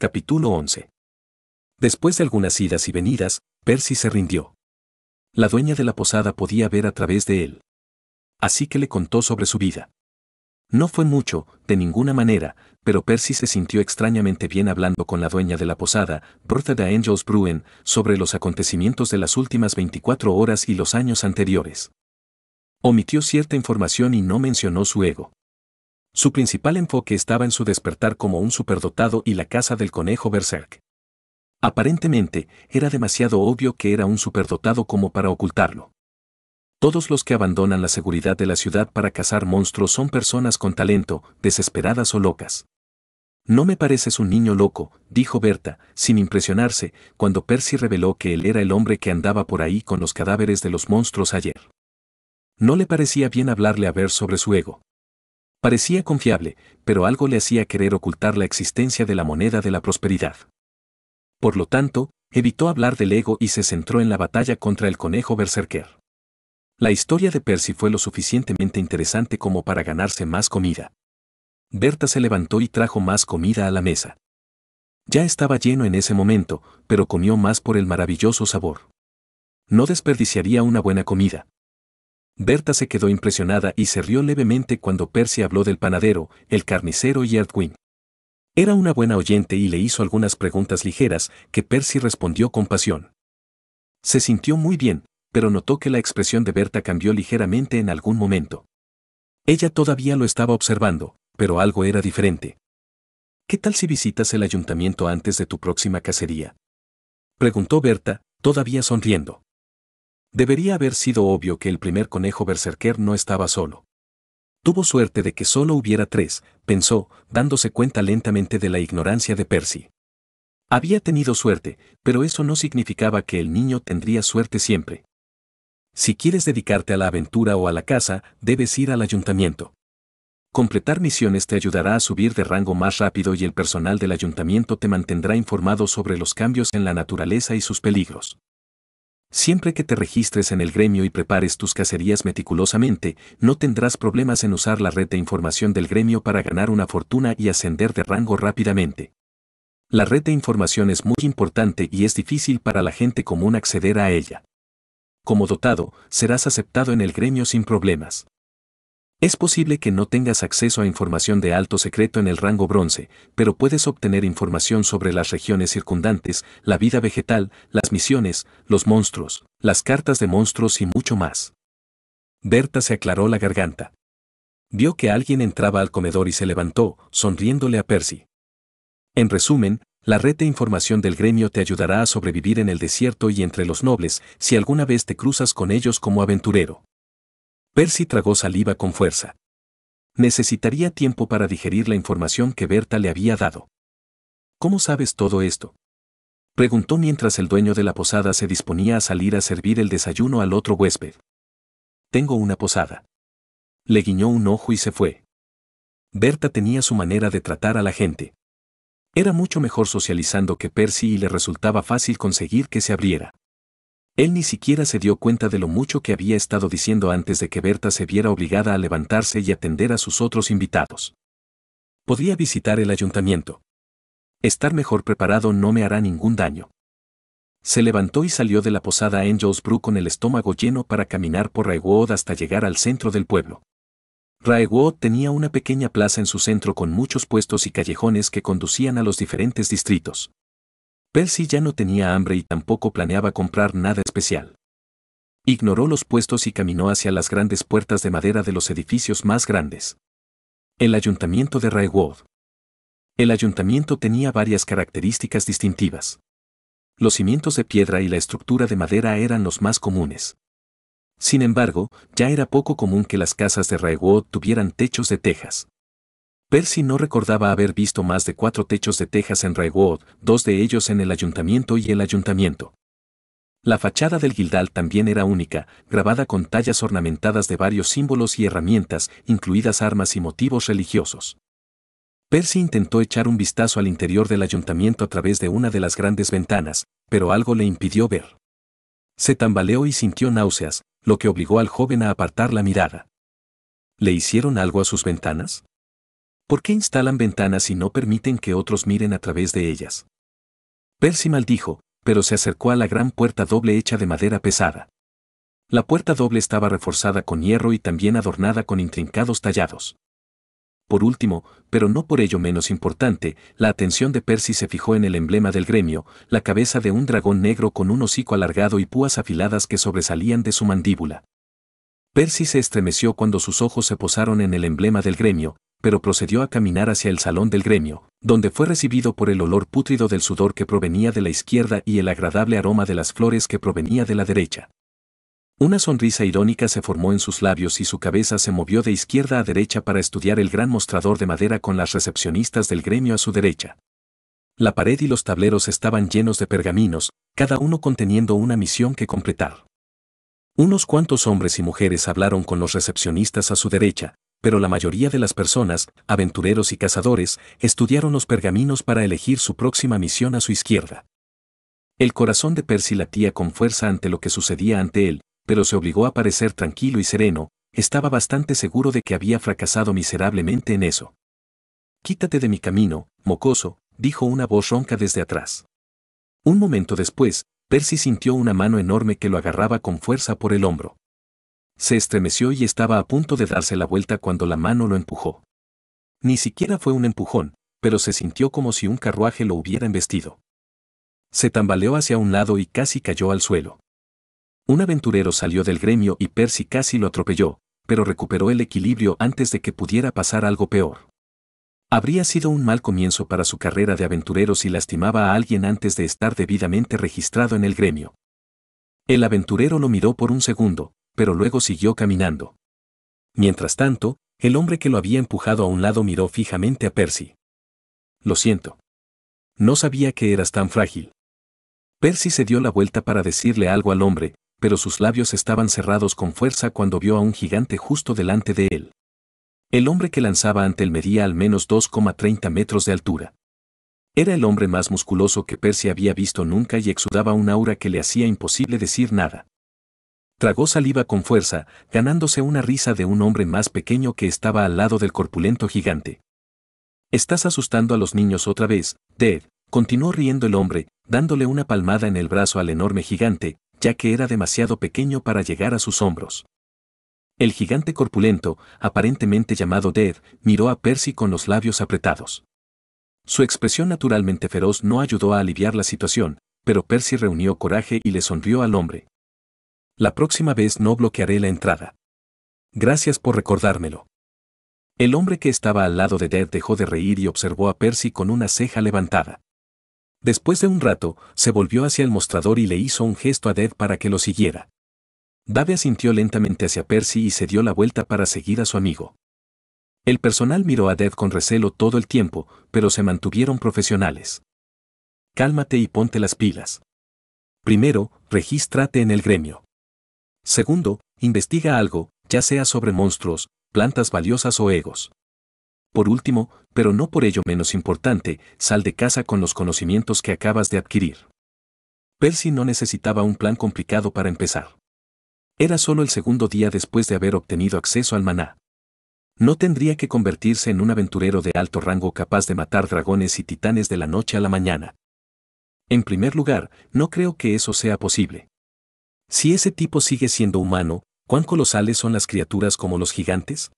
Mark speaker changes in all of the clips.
Speaker 1: capítulo 11. Después de algunas idas y venidas, Percy se rindió. La dueña de la posada podía ver a través de él. Así que le contó sobre su vida. No fue mucho, de ninguna manera, pero Percy se sintió extrañamente bien hablando con la dueña de la posada, Bertha de Angels Bruen, sobre los acontecimientos de las últimas 24 horas y los años anteriores. Omitió cierta información y no mencionó su ego. Su principal enfoque estaba en su despertar como un superdotado y la casa del conejo Berserk. Aparentemente, era demasiado obvio que era un superdotado como para ocultarlo. Todos los que abandonan la seguridad de la ciudad para cazar monstruos son personas con talento, desesperadas o locas. No me pareces un niño loco, dijo Berta, sin impresionarse, cuando Percy reveló que él era el hombre que andaba por ahí con los cadáveres de los monstruos ayer. No le parecía bien hablarle a ver sobre su ego. Parecía confiable, pero algo le hacía querer ocultar la existencia de la moneda de la prosperidad. Por lo tanto, evitó hablar del ego y se centró en la batalla contra el conejo berserker. La historia de Percy fue lo suficientemente interesante como para ganarse más comida. Berta se levantó y trajo más comida a la mesa. Ya estaba lleno en ese momento, pero comió más por el maravilloso sabor. No desperdiciaría una buena comida. Berta se quedó impresionada y se rió levemente cuando Percy habló del panadero, el carnicero y Erdwin. Era una buena oyente y le hizo algunas preguntas ligeras que Percy respondió con pasión. Se sintió muy bien, pero notó que la expresión de Berta cambió ligeramente en algún momento. Ella todavía lo estaba observando, pero algo era diferente. ¿Qué tal si visitas el ayuntamiento antes de tu próxima cacería? Preguntó Berta, todavía sonriendo. Debería haber sido obvio que el primer conejo berserker no estaba solo. Tuvo suerte de que solo hubiera tres, pensó, dándose cuenta lentamente de la ignorancia de Percy. Había tenido suerte, pero eso no significaba que el niño tendría suerte siempre. Si quieres dedicarte a la aventura o a la casa, debes ir al ayuntamiento. Completar misiones te ayudará a subir de rango más rápido y el personal del ayuntamiento te mantendrá informado sobre los cambios en la naturaleza y sus peligros. Siempre que te registres en el gremio y prepares tus cacerías meticulosamente, no tendrás problemas en usar la red de información del gremio para ganar una fortuna y ascender de rango rápidamente. La red de información es muy importante y es difícil para la gente común acceder a ella. Como dotado, serás aceptado en el gremio sin problemas. Es posible que no tengas acceso a información de alto secreto en el rango bronce, pero puedes obtener información sobre las regiones circundantes, la vida vegetal, las misiones, los monstruos, las cartas de monstruos y mucho más. Berta se aclaró la garganta. Vio que alguien entraba al comedor y se levantó, sonriéndole a Percy. En resumen, la red de información del gremio te ayudará a sobrevivir en el desierto y entre los nobles si alguna vez te cruzas con ellos como aventurero. Percy tragó saliva con fuerza. Necesitaría tiempo para digerir la información que Berta le había dado. ¿Cómo sabes todo esto? Preguntó mientras el dueño de la posada se disponía a salir a servir el desayuno al otro huésped. Tengo una posada. Le guiñó un ojo y se fue. Berta tenía su manera de tratar a la gente. Era mucho mejor socializando que Percy y le resultaba fácil conseguir que se abriera. Él ni siquiera se dio cuenta de lo mucho que había estado diciendo antes de que Berta se viera obligada a levantarse y atender a sus otros invitados. Podría visitar el ayuntamiento. Estar mejor preparado no me hará ningún daño. Se levantó y salió de la posada Angels Brew con el estómago lleno para caminar por Raewood hasta llegar al centro del pueblo. Raewood tenía una pequeña plaza en su centro con muchos puestos y callejones que conducían a los diferentes distritos. Percy ya no tenía hambre y tampoco planeaba comprar nada especial. Ignoró los puestos y caminó hacia las grandes puertas de madera de los edificios más grandes. El ayuntamiento de Raywood. El ayuntamiento tenía varias características distintivas. Los cimientos de piedra y la estructura de madera eran los más comunes. Sin embargo, ya era poco común que las casas de Raywood tuvieran techos de tejas. Percy no recordaba haber visto más de cuatro techos de tejas en Raywood, dos de ellos en el ayuntamiento y el ayuntamiento. La fachada del Guildal también era única, grabada con tallas ornamentadas de varios símbolos y herramientas, incluidas armas y motivos religiosos. Percy intentó echar un vistazo al interior del ayuntamiento a través de una de las grandes ventanas, pero algo le impidió ver. Se tambaleó y sintió náuseas, lo que obligó al joven a apartar la mirada. ¿Le hicieron algo a sus ventanas? ¿Por qué instalan ventanas y no permiten que otros miren a través de ellas? Percy maldijo, pero se acercó a la gran puerta doble hecha de madera pesada. La puerta doble estaba reforzada con hierro y también adornada con intrincados tallados. Por último, pero no por ello menos importante, la atención de Percy se fijó en el emblema del gremio, la cabeza de un dragón negro con un hocico alargado y púas afiladas que sobresalían de su mandíbula. Percy se estremeció cuando sus ojos se posaron en el emblema del gremio, pero procedió a caminar hacia el salón del gremio, donde fue recibido por el olor pútrido del sudor que provenía de la izquierda y el agradable aroma de las flores que provenía de la derecha. Una sonrisa irónica se formó en sus labios y su cabeza se movió de izquierda a derecha para estudiar el gran mostrador de madera con las recepcionistas del gremio a su derecha. La pared y los tableros estaban llenos de pergaminos, cada uno conteniendo una misión que completar. Unos cuantos hombres y mujeres hablaron con los recepcionistas a su derecha, pero la mayoría de las personas, aventureros y cazadores, estudiaron los pergaminos para elegir su próxima misión a su izquierda. El corazón de Percy latía con fuerza ante lo que sucedía ante él, pero se obligó a parecer tranquilo y sereno, estaba bastante seguro de que había fracasado miserablemente en eso. Quítate de mi camino, mocoso, dijo una voz ronca desde atrás. Un momento después, Percy sintió una mano enorme que lo agarraba con fuerza por el hombro. Se estremeció y estaba a punto de darse la vuelta cuando la mano lo empujó. Ni siquiera fue un empujón, pero se sintió como si un carruaje lo hubiera embestido. Se tambaleó hacia un lado y casi cayó al suelo. Un aventurero salió del gremio y Percy casi lo atropelló, pero recuperó el equilibrio antes de que pudiera pasar algo peor. Habría sido un mal comienzo para su carrera de aventurero si lastimaba a alguien antes de estar debidamente registrado en el gremio. El aventurero lo miró por un segundo, pero luego siguió caminando. Mientras tanto, el hombre que lo había empujado a un lado miró fijamente a Percy. Lo siento. No sabía que eras tan frágil. Percy se dio la vuelta para decirle algo al hombre, pero sus labios estaban cerrados con fuerza cuando vio a un gigante justo delante de él. El hombre que lanzaba ante él medía al menos 2,30 metros de altura. Era el hombre más musculoso que Percy había visto nunca y exudaba un aura que le hacía imposible decir nada. Tragó saliva con fuerza, ganándose una risa de un hombre más pequeño que estaba al lado del corpulento gigante. Estás asustando a los niños otra vez, Dead continuó riendo el hombre, dándole una palmada en el brazo al enorme gigante, ya que era demasiado pequeño para llegar a sus hombros. El gigante corpulento, aparentemente llamado Dead, miró a Percy con los labios apretados. Su expresión naturalmente feroz no ayudó a aliviar la situación, pero Percy reunió coraje y le sonrió al hombre. La próxima vez no bloquearé la entrada. Gracias por recordármelo. El hombre que estaba al lado de dev dejó de reír y observó a Percy con una ceja levantada. Después de un rato, se volvió hacia el mostrador y le hizo un gesto a Dead para que lo siguiera. Dave asintió lentamente hacia Percy y se dio la vuelta para seguir a su amigo. El personal miró a dev con recelo todo el tiempo, pero se mantuvieron profesionales. Cálmate y ponte las pilas. Primero, regístrate en el gremio. Segundo, investiga algo, ya sea sobre monstruos, plantas valiosas o egos. Por último, pero no por ello menos importante, sal de casa con los conocimientos que acabas de adquirir. Percy no necesitaba un plan complicado para empezar. Era solo el segundo día después de haber obtenido acceso al maná. No tendría que convertirse en un aventurero de alto rango capaz de matar dragones y titanes de la noche a la mañana. En primer lugar, no creo que eso sea posible. Si ese tipo sigue siendo humano, ¿cuán colosales son las criaturas como los gigantes?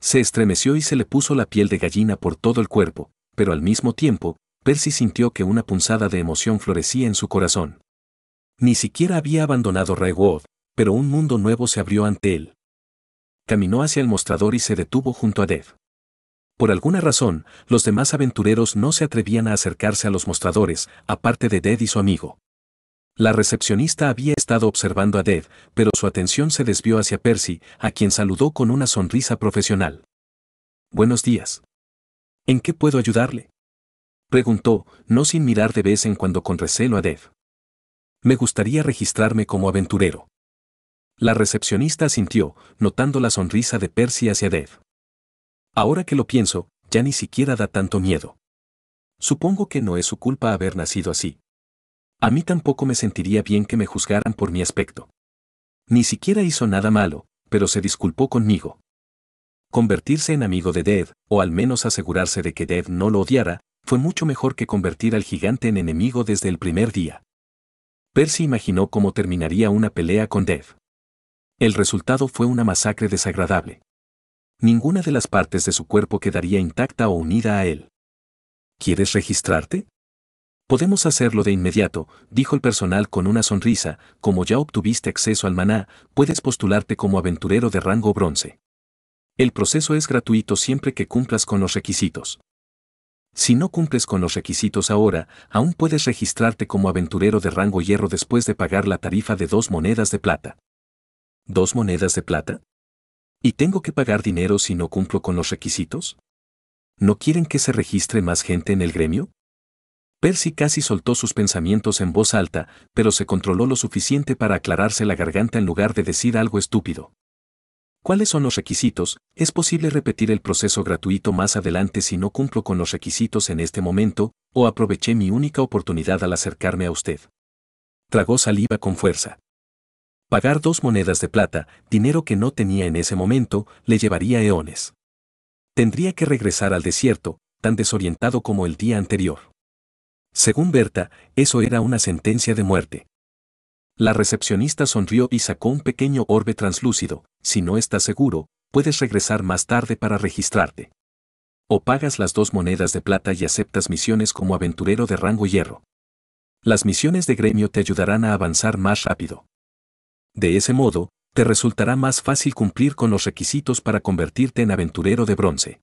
Speaker 1: Se estremeció y se le puso la piel de gallina por todo el cuerpo, pero al mismo tiempo, Percy sintió que una punzada de emoción florecía en su corazón. Ni siquiera había abandonado Raywood, pero un mundo nuevo se abrió ante él. Caminó hacia el mostrador y se detuvo junto a Dev. Por alguna razón, los demás aventureros no se atrevían a acercarse a los mostradores, aparte de Dead y su amigo. La recepcionista había estado observando a Dev, pero su atención se desvió hacia Percy, a quien saludó con una sonrisa profesional. Buenos días. ¿En qué puedo ayudarle? Preguntó, no sin mirar de vez en cuando con recelo a Dev. Me gustaría registrarme como aventurero. La recepcionista asintió, notando la sonrisa de Percy hacia Dev. Ahora que lo pienso, ya ni siquiera da tanto miedo. Supongo que no es su culpa haber nacido así. A mí tampoco me sentiría bien que me juzgaran por mi aspecto. Ni siquiera hizo nada malo, pero se disculpó conmigo. Convertirse en amigo de Dev, o al menos asegurarse de que Dev no lo odiara, fue mucho mejor que convertir al gigante en enemigo desde el primer día. Percy imaginó cómo terminaría una pelea con Dev. El resultado fue una masacre desagradable. Ninguna de las partes de su cuerpo quedaría intacta o unida a él. ¿Quieres registrarte? Podemos hacerlo de inmediato, dijo el personal con una sonrisa, como ya obtuviste acceso al maná, puedes postularte como aventurero de rango bronce. El proceso es gratuito siempre que cumplas con los requisitos. Si no cumples con los requisitos ahora, aún puedes registrarte como aventurero de rango hierro después de pagar la tarifa de dos monedas de plata. ¿Dos monedas de plata? ¿Y tengo que pagar dinero si no cumplo con los requisitos? ¿No quieren que se registre más gente en el gremio? Percy casi soltó sus pensamientos en voz alta, pero se controló lo suficiente para aclararse la garganta en lugar de decir algo estúpido. ¿Cuáles son los requisitos? Es posible repetir el proceso gratuito más adelante si no cumplo con los requisitos en este momento, o aproveché mi única oportunidad al acercarme a usted. Tragó saliva con fuerza. Pagar dos monedas de plata, dinero que no tenía en ese momento, le llevaría eones. Tendría que regresar al desierto, tan desorientado como el día anterior. Según Berta, eso era una sentencia de muerte. La recepcionista sonrió y sacó un pequeño orbe translúcido. Si no estás seguro, puedes regresar más tarde para registrarte. O pagas las dos monedas de plata y aceptas misiones como aventurero de rango hierro. Las misiones de gremio te ayudarán a avanzar más rápido. De ese modo, te resultará más fácil cumplir con los requisitos para convertirte en aventurero de bronce.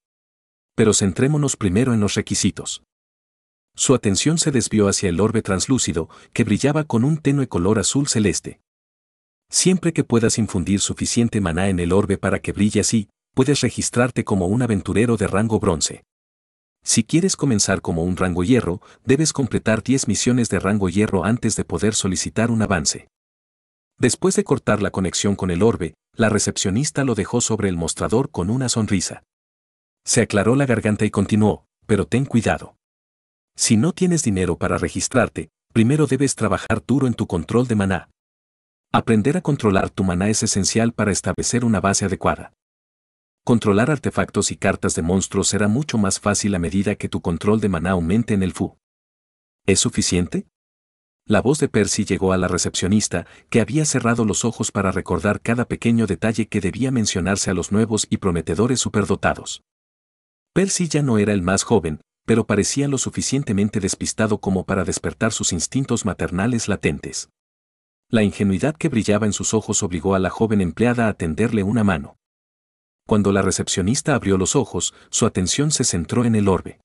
Speaker 1: Pero centrémonos primero en los requisitos. Su atención se desvió hacia el orbe translúcido, que brillaba con un tenue color azul celeste. Siempre que puedas infundir suficiente maná en el orbe para que brille así, puedes registrarte como un aventurero de rango bronce. Si quieres comenzar como un rango hierro, debes completar 10 misiones de rango hierro antes de poder solicitar un avance. Después de cortar la conexión con el orbe, la recepcionista lo dejó sobre el mostrador con una sonrisa. Se aclaró la garganta y continuó, pero ten cuidado. Si no tienes dinero para registrarte, primero debes trabajar duro en tu control de maná. Aprender a controlar tu maná es esencial para establecer una base adecuada. Controlar artefactos y cartas de monstruos será mucho más fácil a medida que tu control de maná aumente en el FU. ¿Es suficiente? La voz de Percy llegó a la recepcionista, que había cerrado los ojos para recordar cada pequeño detalle que debía mencionarse a los nuevos y prometedores superdotados. Percy ya no era el más joven, pero parecía lo suficientemente despistado como para despertar sus instintos maternales latentes. La ingenuidad que brillaba en sus ojos obligó a la joven empleada a tenderle una mano. Cuando la recepcionista abrió los ojos, su atención se centró en el orbe.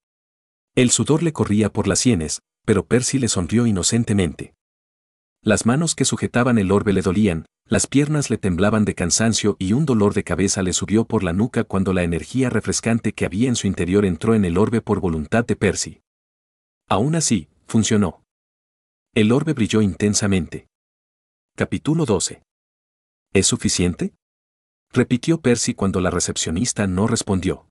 Speaker 1: El sudor le corría por las sienes, pero Percy le sonrió inocentemente. Las manos que sujetaban el orbe le dolían, las piernas le temblaban de cansancio y un dolor de cabeza le subió por la nuca cuando la energía refrescante que había en su interior entró en el orbe por voluntad de Percy. Aún así, funcionó. El orbe brilló intensamente. Capítulo 12. ¿Es suficiente? repitió Percy cuando la recepcionista no respondió.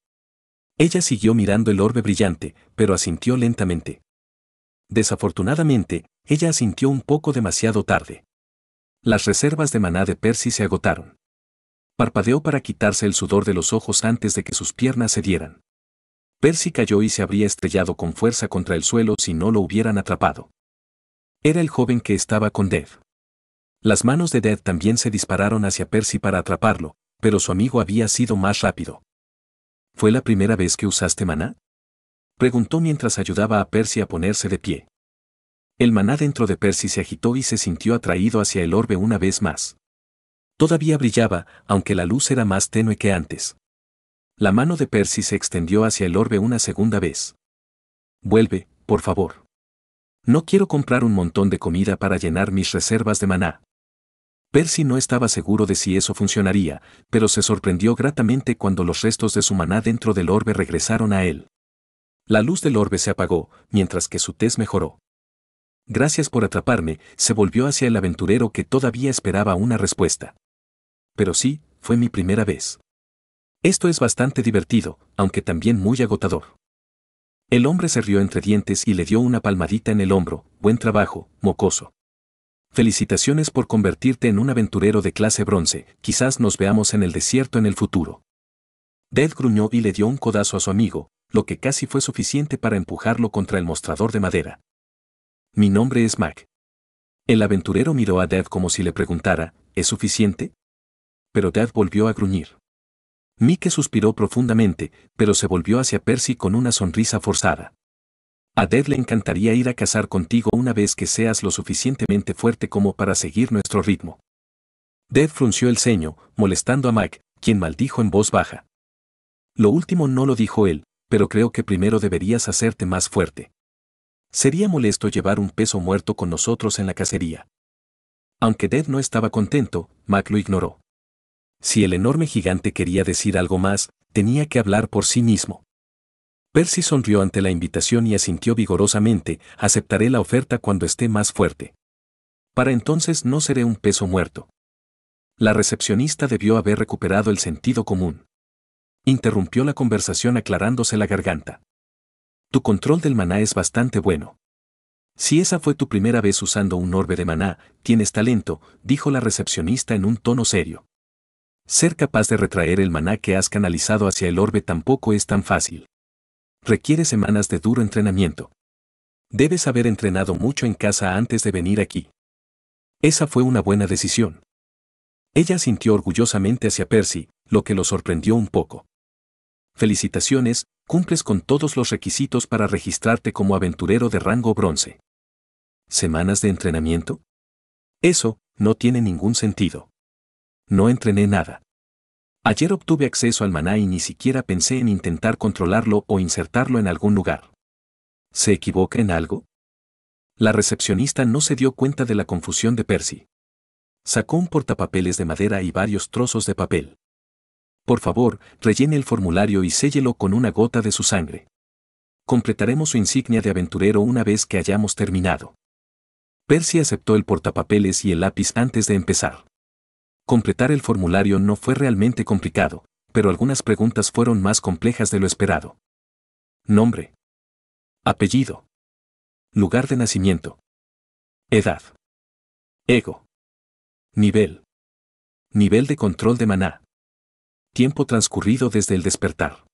Speaker 1: Ella siguió mirando el orbe brillante, pero asintió lentamente. Desafortunadamente, ella asintió un poco demasiado tarde. Las reservas de maná de Percy se agotaron. Parpadeó para quitarse el sudor de los ojos antes de que sus piernas se dieran. Percy cayó y se habría estrellado con fuerza contra el suelo si no lo hubieran atrapado. Era el joven que estaba con Dev. Las manos de Dead también se dispararon hacia Percy para atraparlo, pero su amigo había sido más rápido. ¿Fue la primera vez que usaste maná? Preguntó mientras ayudaba a Percy a ponerse de pie. El maná dentro de Percy se agitó y se sintió atraído hacia el orbe una vez más. Todavía brillaba, aunque la luz era más tenue que antes. La mano de Percy se extendió hacia el orbe una segunda vez. Vuelve, por favor. No quiero comprar un montón de comida para llenar mis reservas de maná. Percy no estaba seguro de si eso funcionaría, pero se sorprendió gratamente cuando los restos de su maná dentro del orbe regresaron a él. La luz del orbe se apagó, mientras que su tez mejoró. Gracias por atraparme, se volvió hacia el aventurero que todavía esperaba una respuesta. Pero sí, fue mi primera vez. Esto es bastante divertido, aunque también muy agotador. El hombre se rió entre dientes y le dio una palmadita en el hombro, buen trabajo, mocoso. Felicitaciones por convertirte en un aventurero de clase bronce, quizás nos veamos en el desierto en el futuro. Dead gruñó y le dio un codazo a su amigo, lo que casi fue suficiente para empujarlo contra el mostrador de madera. Mi nombre es Mac. El aventurero miró a Dev como si le preguntara, ¿es suficiente? Pero Dev volvió a gruñir. Mike suspiró profundamente, pero se volvió hacia Percy con una sonrisa forzada. A Dev le encantaría ir a cazar contigo una vez que seas lo suficientemente fuerte como para seguir nuestro ritmo. Dev frunció el ceño, molestando a Mac, quien maldijo en voz baja. Lo último no lo dijo él, pero creo que primero deberías hacerte más fuerte. Sería molesto llevar un peso muerto con nosotros en la cacería. Aunque Dead no estaba contento, Mac lo ignoró. Si el enorme gigante quería decir algo más, tenía que hablar por sí mismo. Percy sonrió ante la invitación y asintió vigorosamente, aceptaré la oferta cuando esté más fuerte. Para entonces no seré un peso muerto. La recepcionista debió haber recuperado el sentido común. Interrumpió la conversación aclarándose la garganta tu control del maná es bastante bueno. Si esa fue tu primera vez usando un orbe de maná, tienes talento, dijo la recepcionista en un tono serio. Ser capaz de retraer el maná que has canalizado hacia el orbe tampoco es tan fácil. Requiere semanas de duro entrenamiento. Debes haber entrenado mucho en casa antes de venir aquí. Esa fue una buena decisión. Ella sintió orgullosamente hacia Percy, lo que lo sorprendió un poco. Felicitaciones, Cumples con todos los requisitos para registrarte como aventurero de rango bronce. ¿Semanas de entrenamiento? Eso no tiene ningún sentido. No entrené nada. Ayer obtuve acceso al maná y ni siquiera pensé en intentar controlarlo o insertarlo en algún lugar. ¿Se equivoca en algo? La recepcionista no se dio cuenta de la confusión de Percy. Sacó un portapapeles de madera y varios trozos de papel. Por favor, rellene el formulario y séllelo con una gota de su sangre. Completaremos su insignia de aventurero una vez que hayamos terminado. Percy aceptó el portapapeles y el lápiz antes de empezar. Completar el formulario no fue realmente complicado, pero algunas preguntas fueron más complejas de lo esperado. Nombre. Apellido. Lugar de nacimiento. Edad. Ego. Nivel. Nivel de control de maná tiempo transcurrido desde el despertar.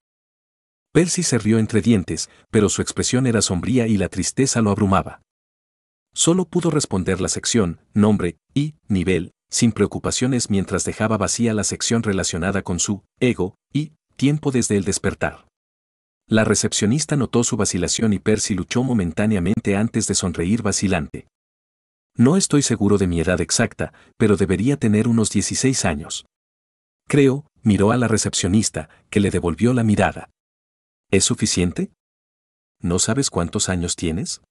Speaker 1: Percy se rió entre dientes, pero su expresión era sombría y la tristeza lo abrumaba. Solo pudo responder la sección, nombre y nivel, sin preocupaciones mientras dejaba vacía la sección relacionada con su ego y tiempo desde el despertar. La recepcionista notó su vacilación y Percy luchó momentáneamente antes de sonreír vacilante. No estoy seguro de mi edad exacta, pero debería tener unos 16 años. Creo, Miró a la recepcionista, que le devolvió la mirada. ¿Es suficiente? ¿No sabes cuántos años tienes?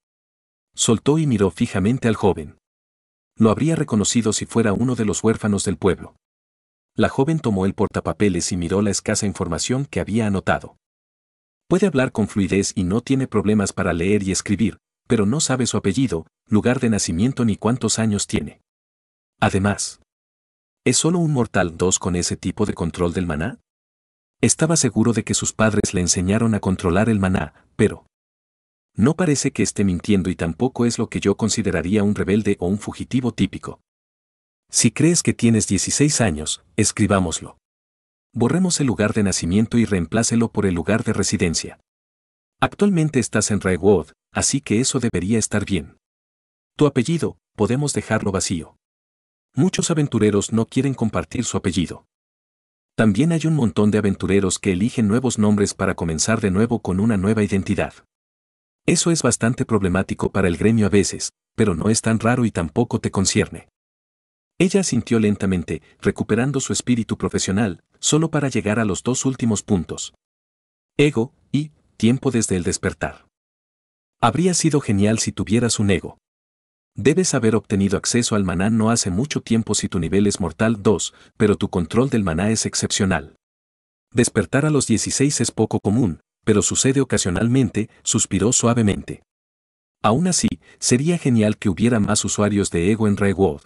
Speaker 1: Soltó y miró fijamente al joven. Lo habría reconocido si fuera uno de los huérfanos del pueblo. La joven tomó el portapapeles y miró la escasa información que había anotado. Puede hablar con fluidez y no tiene problemas para leer y escribir, pero no sabe su apellido, lugar de nacimiento ni cuántos años tiene. Además, ¿Es solo un Mortal 2 con ese tipo de control del maná? Estaba seguro de que sus padres le enseñaron a controlar el maná, pero... No parece que esté mintiendo y tampoco es lo que yo consideraría un rebelde o un fugitivo típico. Si crees que tienes 16 años, escribámoslo. Borremos el lugar de nacimiento y reemplácelo por el lugar de residencia. Actualmente estás en Redwood, así que eso debería estar bien. Tu apellido, podemos dejarlo vacío. Muchos aventureros no quieren compartir su apellido. También hay un montón de aventureros que eligen nuevos nombres para comenzar de nuevo con una nueva identidad. Eso es bastante problemático para el gremio a veces, pero no es tan raro y tampoco te concierne. Ella sintió lentamente, recuperando su espíritu profesional, solo para llegar a los dos últimos puntos. Ego y tiempo desde el despertar. Habría sido genial si tuvieras un ego. Debes haber obtenido acceso al maná no hace mucho tiempo si tu nivel es mortal 2, pero tu control del maná es excepcional. Despertar a los 16 es poco común, pero sucede ocasionalmente, suspiró suavemente. Aún así, sería genial que hubiera más usuarios de ego en Redwood.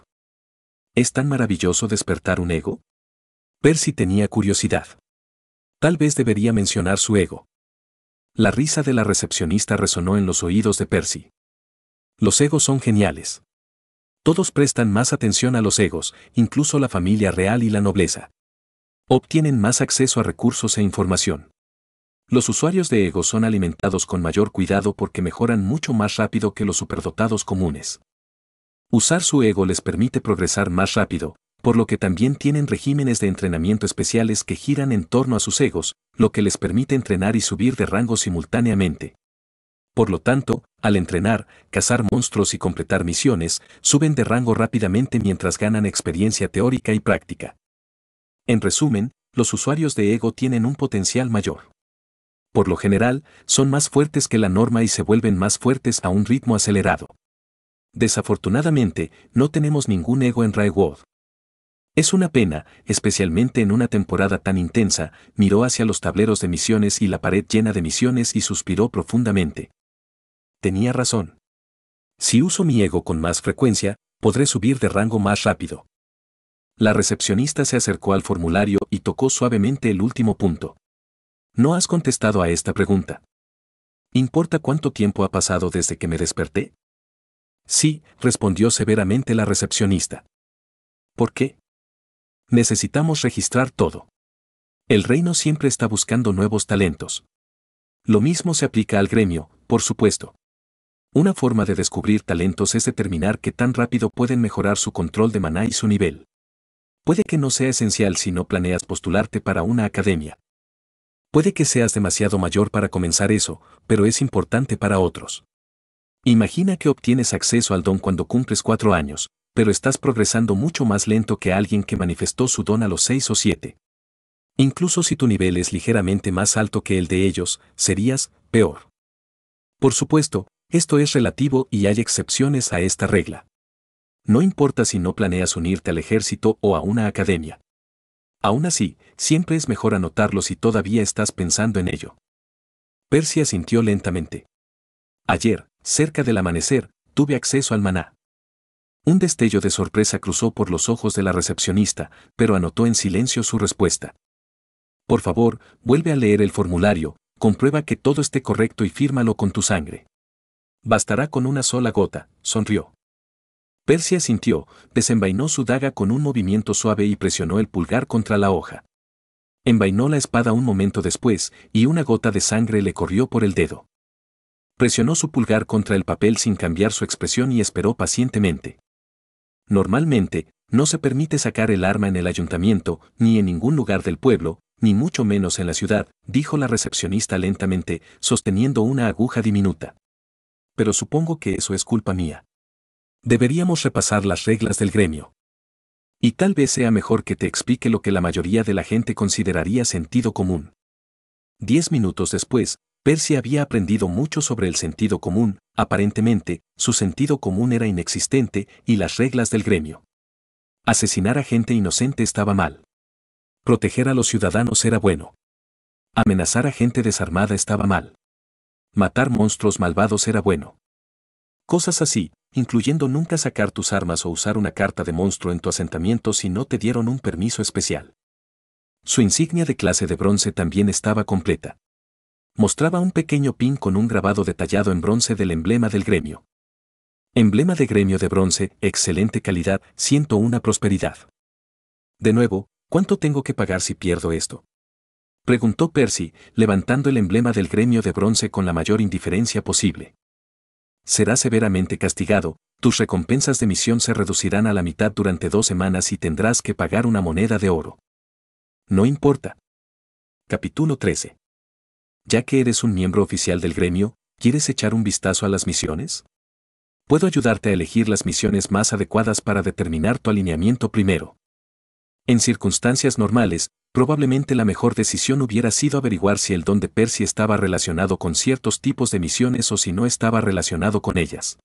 Speaker 1: ¿Es tan maravilloso despertar un ego? Percy tenía curiosidad. Tal vez debería mencionar su ego. La risa de la recepcionista resonó en los oídos de Percy. Los egos son geniales. Todos prestan más atención a los egos, incluso la familia real y la nobleza. Obtienen más acceso a recursos e información. Los usuarios de egos son alimentados con mayor cuidado porque mejoran mucho más rápido que los superdotados comunes. Usar su ego les permite progresar más rápido, por lo que también tienen regímenes de entrenamiento especiales que giran en torno a sus egos, lo que les permite entrenar y subir de rango simultáneamente. Por lo tanto, al entrenar, cazar monstruos y completar misiones, suben de rango rápidamente mientras ganan experiencia teórica y práctica. En resumen, los usuarios de Ego tienen un potencial mayor. Por lo general, son más fuertes que la norma y se vuelven más fuertes a un ritmo acelerado. Desafortunadamente, no tenemos ningún ego en World. Es una pena, especialmente en una temporada tan intensa, miró hacia los tableros de misiones y la pared llena de misiones y suspiró profundamente tenía razón. Si uso mi ego con más frecuencia, podré subir de rango más rápido. La recepcionista se acercó al formulario y tocó suavemente el último punto. No has contestado a esta pregunta. ¿Importa cuánto tiempo ha pasado desde que me desperté? Sí, respondió severamente la recepcionista. ¿Por qué? Necesitamos registrar todo. El reino siempre está buscando nuevos talentos. Lo mismo se aplica al gremio, por supuesto. Una forma de descubrir talentos es determinar qué tan rápido pueden mejorar su control de maná y su nivel. Puede que no sea esencial si no planeas postularte para una academia. Puede que seas demasiado mayor para comenzar eso, pero es importante para otros. Imagina que obtienes acceso al don cuando cumples cuatro años, pero estás progresando mucho más lento que alguien que manifestó su don a los seis o siete. Incluso si tu nivel es ligeramente más alto que el de ellos, serías peor. Por supuesto, esto es relativo y hay excepciones a esta regla. No importa si no planeas unirte al ejército o a una academia. Aún así, siempre es mejor anotarlo si todavía estás pensando en ello. Persia sintió lentamente. Ayer, cerca del amanecer, tuve acceso al maná. Un destello de sorpresa cruzó por los ojos de la recepcionista, pero anotó en silencio su respuesta. Por favor, vuelve a leer el formulario, comprueba que todo esté correcto y fírmalo con tu sangre. Bastará con una sola gota, sonrió. Persia sintió, desenvainó su daga con un movimiento suave y presionó el pulgar contra la hoja. Envainó la espada un momento después, y una gota de sangre le corrió por el dedo. Presionó su pulgar contra el papel sin cambiar su expresión y esperó pacientemente. Normalmente, no se permite sacar el arma en el ayuntamiento, ni en ningún lugar del pueblo, ni mucho menos en la ciudad, dijo la recepcionista lentamente, sosteniendo una aguja diminuta pero supongo que eso es culpa mía. Deberíamos repasar las reglas del gremio. Y tal vez sea mejor que te explique lo que la mayoría de la gente consideraría sentido común. Diez minutos después, Percy había aprendido mucho sobre el sentido común, aparentemente, su sentido común era inexistente y las reglas del gremio. Asesinar a gente inocente estaba mal. Proteger a los ciudadanos era bueno. Amenazar a gente desarmada estaba mal matar monstruos malvados era bueno. Cosas así, incluyendo nunca sacar tus armas o usar una carta de monstruo en tu asentamiento si no te dieron un permiso especial. Su insignia de clase de bronce también estaba completa. Mostraba un pequeño pin con un grabado detallado en bronce del emblema del gremio. Emblema de gremio de bronce, excelente calidad, siento una prosperidad. De nuevo, ¿cuánto tengo que pagar si pierdo esto? Preguntó Percy, levantando el emblema del gremio de bronce con la mayor indiferencia posible. Será severamente castigado, tus recompensas de misión se reducirán a la mitad durante dos semanas y tendrás que pagar una moneda de oro. No importa. Capítulo 13. Ya que eres un miembro oficial del gremio, ¿quieres echar un vistazo a las misiones? Puedo ayudarte a elegir las misiones más adecuadas para determinar tu alineamiento primero. En circunstancias normales, probablemente la mejor decisión hubiera sido averiguar si el don de Percy estaba relacionado con ciertos tipos de misiones o si no estaba relacionado con ellas.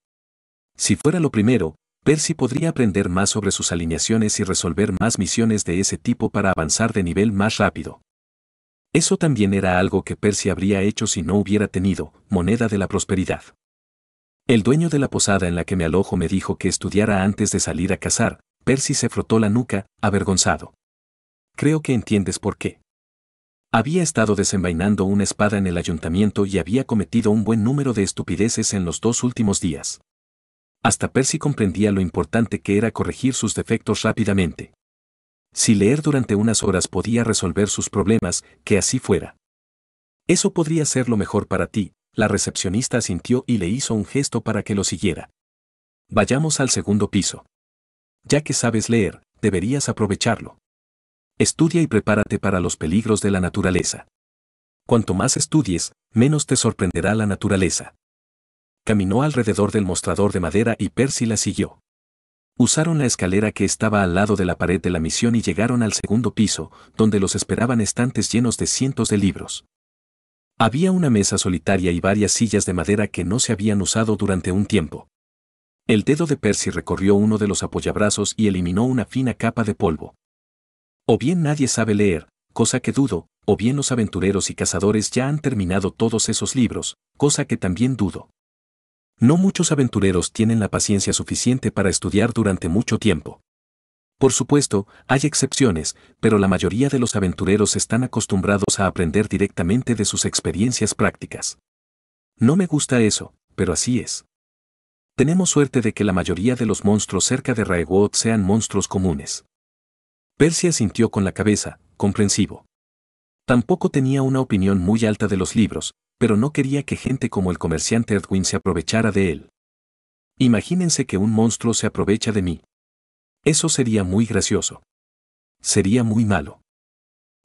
Speaker 1: Si fuera lo primero, Percy podría aprender más sobre sus alineaciones y resolver más misiones de ese tipo para avanzar de nivel más rápido. Eso también era algo que Percy habría hecho si no hubiera tenido moneda de la prosperidad. El dueño de la posada en la que me alojo me dijo que estudiara antes de salir a cazar, Percy se frotó la nuca, avergonzado. Creo que entiendes por qué. Había estado desenvainando una espada en el ayuntamiento y había cometido un buen número de estupideces en los dos últimos días. Hasta Percy comprendía lo importante que era corregir sus defectos rápidamente. Si leer durante unas horas podía resolver sus problemas, que así fuera. Eso podría ser lo mejor para ti, la recepcionista asintió y le hizo un gesto para que lo siguiera. Vayamos al segundo piso. Ya que sabes leer, deberías aprovecharlo. Estudia y prepárate para los peligros de la naturaleza. Cuanto más estudies, menos te sorprenderá la naturaleza. Caminó alrededor del mostrador de madera y Percy la siguió. Usaron la escalera que estaba al lado de la pared de la misión y llegaron al segundo piso, donde los esperaban estantes llenos de cientos de libros. Había una mesa solitaria y varias sillas de madera que no se habían usado durante un tiempo. El dedo de Percy recorrió uno de los apoyabrazos y eliminó una fina capa de polvo. O bien nadie sabe leer, cosa que dudo, o bien los aventureros y cazadores ya han terminado todos esos libros, cosa que también dudo. No muchos aventureros tienen la paciencia suficiente para estudiar durante mucho tiempo. Por supuesto, hay excepciones, pero la mayoría de los aventureros están acostumbrados a aprender directamente de sus experiencias prácticas. No me gusta eso, pero así es. Tenemos suerte de que la mayoría de los monstruos cerca de raegoth sean monstruos comunes. Persia asintió con la cabeza, comprensivo. Tampoco tenía una opinión muy alta de los libros, pero no quería que gente como el comerciante Edwin se aprovechara de él. Imagínense que un monstruo se aprovecha de mí. Eso sería muy gracioso. Sería muy malo.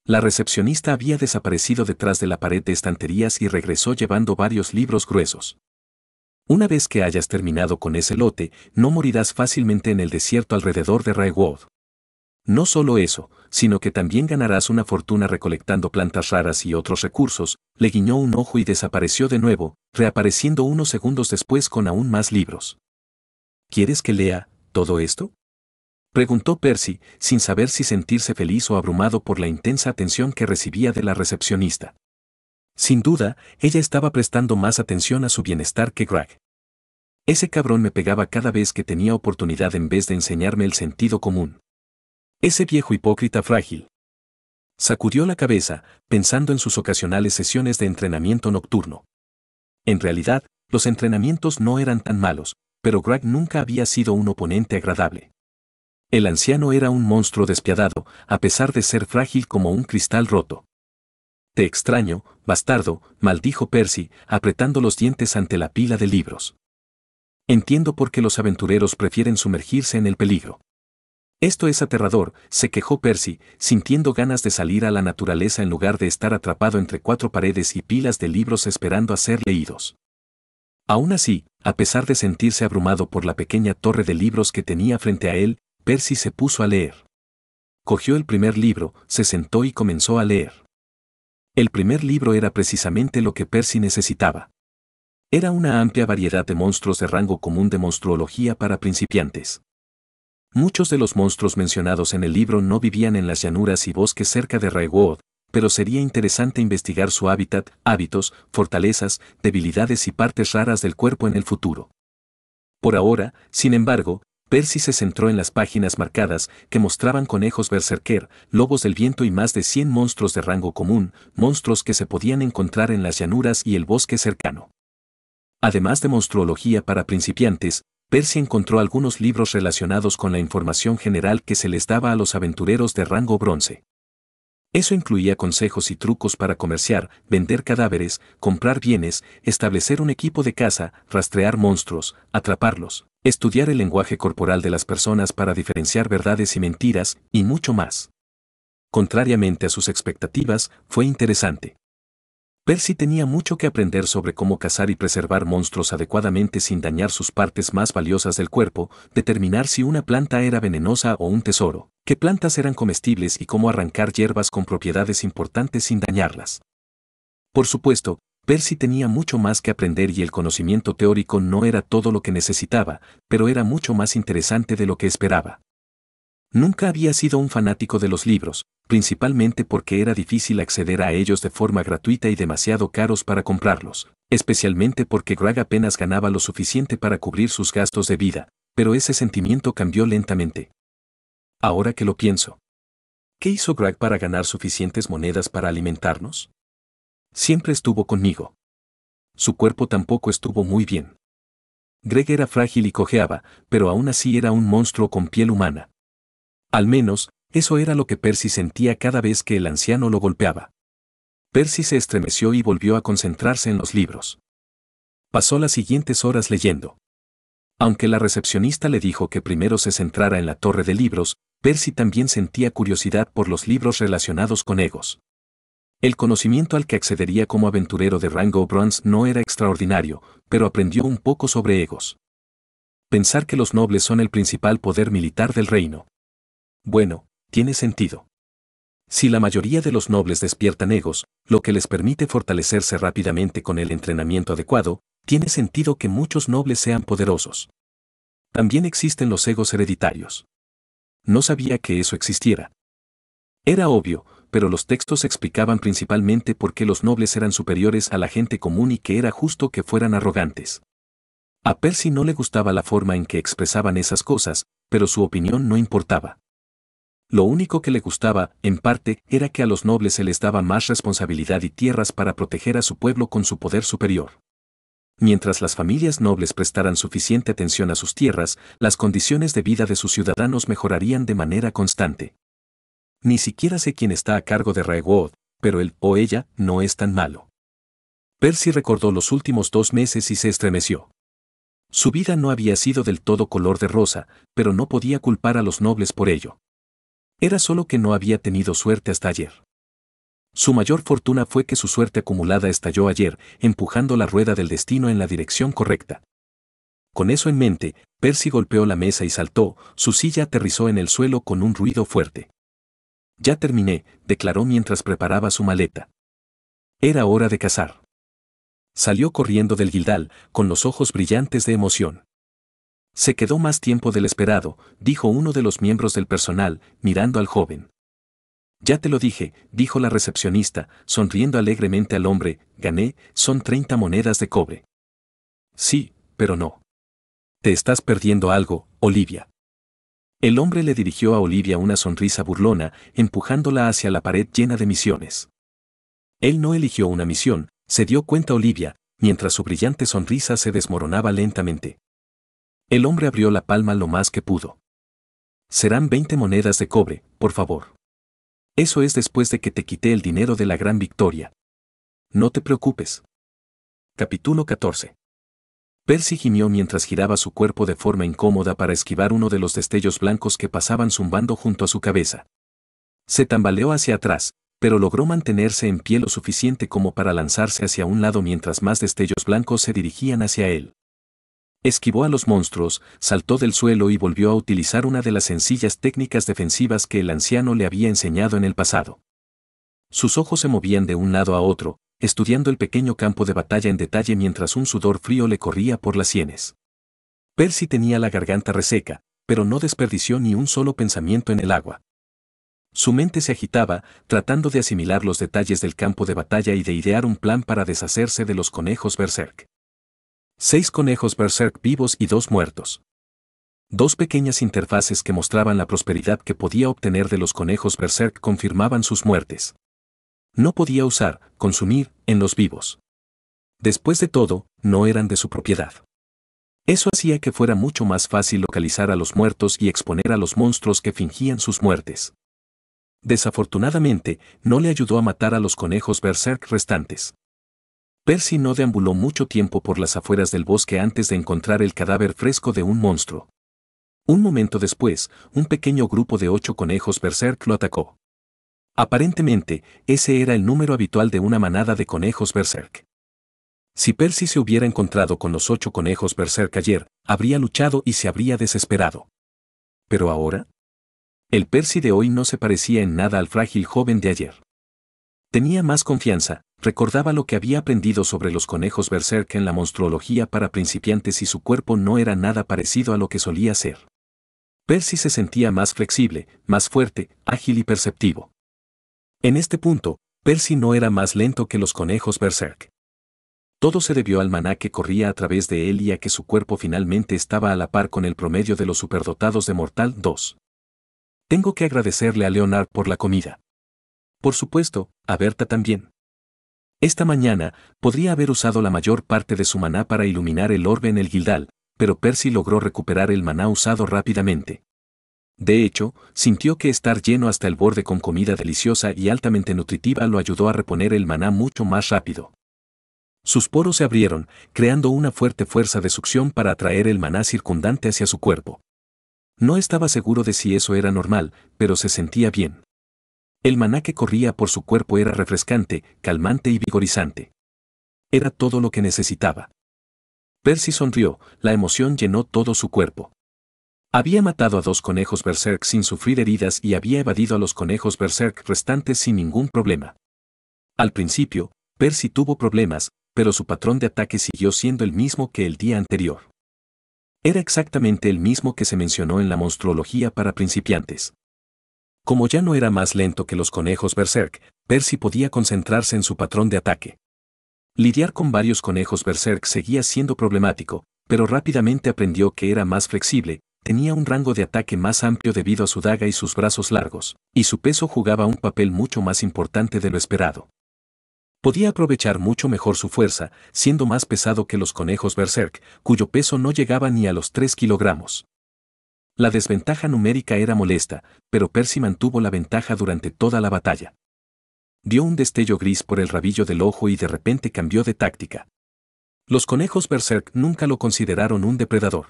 Speaker 1: La recepcionista había desaparecido detrás de la pared de estanterías y regresó llevando varios libros gruesos. Una vez que hayas terminado con ese lote, no morirás fácilmente en el desierto alrededor de Raewood. No solo eso, sino que también ganarás una fortuna recolectando plantas raras y otros recursos, le guiñó un ojo y desapareció de nuevo, reapareciendo unos segundos después con aún más libros. ¿Quieres que lea todo esto? Preguntó Percy, sin saber si sentirse feliz o abrumado por la intensa atención que recibía de la recepcionista. Sin duda, ella estaba prestando más atención a su bienestar que Greg. Ese cabrón me pegaba cada vez que tenía oportunidad en vez de enseñarme el sentido común. Ese viejo hipócrita frágil. Sacudió la cabeza, pensando en sus ocasionales sesiones de entrenamiento nocturno. En realidad, los entrenamientos no eran tan malos, pero Greg nunca había sido un oponente agradable. El anciano era un monstruo despiadado, a pesar de ser frágil como un cristal roto. Te extraño, bastardo, maldijo Percy, apretando los dientes ante la pila de libros. Entiendo por qué los aventureros prefieren sumergirse en el peligro. Esto es aterrador, se quejó Percy, sintiendo ganas de salir a la naturaleza en lugar de estar atrapado entre cuatro paredes y pilas de libros esperando a ser leídos. Aún así, a pesar de sentirse abrumado por la pequeña torre de libros que tenía frente a él, Percy se puso a leer. Cogió el primer libro, se sentó y comenzó a leer. El primer libro era precisamente lo que Percy necesitaba. Era una amplia variedad de monstruos de rango común de monstruología para principiantes. Muchos de los monstruos mencionados en el libro no vivían en las llanuras y bosques cerca de Raywood pero sería interesante investigar su hábitat, hábitos, fortalezas, debilidades y partes raras del cuerpo en el futuro. Por ahora, sin embargo, Percy se centró en las páginas marcadas que mostraban conejos berserker, lobos del viento y más de 100 monstruos de rango común, monstruos que se podían encontrar en las llanuras y el bosque cercano. Además de monstruología para principiantes, Percy encontró algunos libros relacionados con la información general que se les daba a los aventureros de rango bronce. Eso incluía consejos y trucos para comerciar, vender cadáveres, comprar bienes, establecer un equipo de caza, rastrear monstruos, atraparlos estudiar el lenguaje corporal de las personas para diferenciar verdades y mentiras, y mucho más. Contrariamente a sus expectativas, fue interesante. Percy tenía mucho que aprender sobre cómo cazar y preservar monstruos adecuadamente sin dañar sus partes más valiosas del cuerpo, determinar si una planta era venenosa o un tesoro, qué plantas eran comestibles y cómo arrancar hierbas con propiedades importantes sin dañarlas. Por supuesto, Percy tenía mucho más que aprender y el conocimiento teórico no era todo lo que necesitaba, pero era mucho más interesante de lo que esperaba. Nunca había sido un fanático de los libros, principalmente porque era difícil acceder a ellos de forma gratuita y demasiado caros para comprarlos, especialmente porque Greg apenas ganaba lo suficiente para cubrir sus gastos de vida, pero ese sentimiento cambió lentamente. Ahora que lo pienso. ¿Qué hizo Greg para ganar suficientes monedas para alimentarnos? Siempre estuvo conmigo. Su cuerpo tampoco estuvo muy bien. Greg era frágil y cojeaba, pero aún así era un monstruo con piel humana. Al menos, eso era lo que Percy sentía cada vez que el anciano lo golpeaba. Percy se estremeció y volvió a concentrarse en los libros. Pasó las siguientes horas leyendo. Aunque la recepcionista le dijo que primero se centrara en la torre de libros, Percy también sentía curiosidad por los libros relacionados con egos. El conocimiento al que accedería como aventurero de Rango Bronze no era extraordinario, pero aprendió un poco sobre egos. Pensar que los nobles son el principal poder militar del reino. Bueno, tiene sentido. Si la mayoría de los nobles despiertan egos, lo que les permite fortalecerse rápidamente con el entrenamiento adecuado, tiene sentido que muchos nobles sean poderosos. También existen los egos hereditarios. No sabía que eso existiera. Era obvio, pero los textos explicaban principalmente por qué los nobles eran superiores a la gente común y que era justo que fueran arrogantes. A Percy no le gustaba la forma en que expresaban esas cosas, pero su opinión no importaba. Lo único que le gustaba, en parte, era que a los nobles se les daba más responsabilidad y tierras para proteger a su pueblo con su poder superior. Mientras las familias nobles prestaran suficiente atención a sus tierras, las condiciones de vida de sus ciudadanos mejorarían de manera constante. Ni siquiera sé quién está a cargo de Raewood, pero él o ella no es tan malo. Percy recordó los últimos dos meses y se estremeció. Su vida no había sido del todo color de rosa, pero no podía culpar a los nobles por ello. Era solo que no había tenido suerte hasta ayer. Su mayor fortuna fue que su suerte acumulada estalló ayer, empujando la rueda del destino en la dirección correcta. Con eso en mente, Percy golpeó la mesa y saltó, su silla aterrizó en el suelo con un ruido fuerte. Ya terminé, declaró mientras preparaba su maleta. Era hora de cazar. Salió corriendo del guildal, con los ojos brillantes de emoción. Se quedó más tiempo del esperado, dijo uno de los miembros del personal, mirando al joven. Ya te lo dije, dijo la recepcionista, sonriendo alegremente al hombre, gané, son 30 monedas de cobre. Sí, pero no. Te estás perdiendo algo, Olivia. El hombre le dirigió a Olivia una sonrisa burlona, empujándola hacia la pared llena de misiones. Él no eligió una misión, se dio cuenta Olivia, mientras su brillante sonrisa se desmoronaba lentamente. El hombre abrió la palma lo más que pudo. Serán 20 monedas de cobre, por favor. Eso es después de que te quité el dinero de la gran victoria. No te preocupes. Capítulo 14. Percy gimió mientras giraba su cuerpo de forma incómoda para esquivar uno de los destellos blancos que pasaban zumbando junto a su cabeza. Se tambaleó hacia atrás, pero logró mantenerse en pie lo suficiente como para lanzarse hacia un lado mientras más destellos blancos se dirigían hacia él. Esquivó a los monstruos, saltó del suelo y volvió a utilizar una de las sencillas técnicas defensivas que el anciano le había enseñado en el pasado. Sus ojos se movían de un lado a otro, estudiando el pequeño campo de batalla en detalle mientras un sudor frío le corría por las sienes. Percy tenía la garganta reseca, pero no desperdició ni un solo pensamiento en el agua. Su mente se agitaba, tratando de asimilar los detalles del campo de batalla y de idear un plan para deshacerse de los conejos berserk. Seis conejos berserk vivos y dos muertos. Dos pequeñas interfaces que mostraban la prosperidad que podía obtener de los conejos berserk confirmaban sus muertes no podía usar, consumir, en los vivos. Después de todo, no eran de su propiedad. Eso hacía que fuera mucho más fácil localizar a los muertos y exponer a los monstruos que fingían sus muertes. Desafortunadamente, no le ayudó a matar a los conejos berserk restantes. Percy no deambuló mucho tiempo por las afueras del bosque antes de encontrar el cadáver fresco de un monstruo. Un momento después, un pequeño grupo de ocho conejos berserk lo atacó. Aparentemente, ese era el número habitual de una manada de conejos berserk. Si Percy se hubiera encontrado con los ocho conejos berserk ayer, habría luchado y se habría desesperado. Pero ahora? El Percy de hoy no se parecía en nada al frágil joven de ayer. Tenía más confianza, recordaba lo que había aprendido sobre los conejos berserk en la monstruología para principiantes y su cuerpo no era nada parecido a lo que solía ser. Percy se sentía más flexible, más fuerte, ágil y perceptivo. En este punto, Percy no era más lento que los conejos berserk. Todo se debió al maná que corría a través de él y a que su cuerpo finalmente estaba a la par con el promedio de los superdotados de Mortal 2. Tengo que agradecerle a Leonard por la comida. Por supuesto, a Berta también. Esta mañana, podría haber usado la mayor parte de su maná para iluminar el orbe en el guildal, pero Percy logró recuperar el maná usado rápidamente. De hecho, sintió que estar lleno hasta el borde con comida deliciosa y altamente nutritiva lo ayudó a reponer el maná mucho más rápido. Sus poros se abrieron, creando una fuerte fuerza de succión para atraer el maná circundante hacia su cuerpo. No estaba seguro de si eso era normal, pero se sentía bien. El maná que corría por su cuerpo era refrescante, calmante y vigorizante. Era todo lo que necesitaba. Percy sonrió, la emoción llenó todo su cuerpo. Había matado a dos conejos berserk sin sufrir heridas y había evadido a los conejos berserk restantes sin ningún problema. Al principio, Percy tuvo problemas, pero su patrón de ataque siguió siendo el mismo que el día anterior. Era exactamente el mismo que se mencionó en la monstruología para principiantes. Como ya no era más lento que los conejos berserk, Percy podía concentrarse en su patrón de ataque. Lidiar con varios conejos berserk seguía siendo problemático, pero rápidamente aprendió que era más flexible, tenía un rango de ataque más amplio debido a su daga y sus brazos largos, y su peso jugaba un papel mucho más importante de lo esperado. Podía aprovechar mucho mejor su fuerza, siendo más pesado que los conejos Berserk, cuyo peso no llegaba ni a los 3 kilogramos. La desventaja numérica era molesta, pero Percy mantuvo la ventaja durante toda la batalla. Dio un destello gris por el rabillo del ojo y de repente cambió de táctica. Los conejos Berserk nunca lo consideraron un depredador.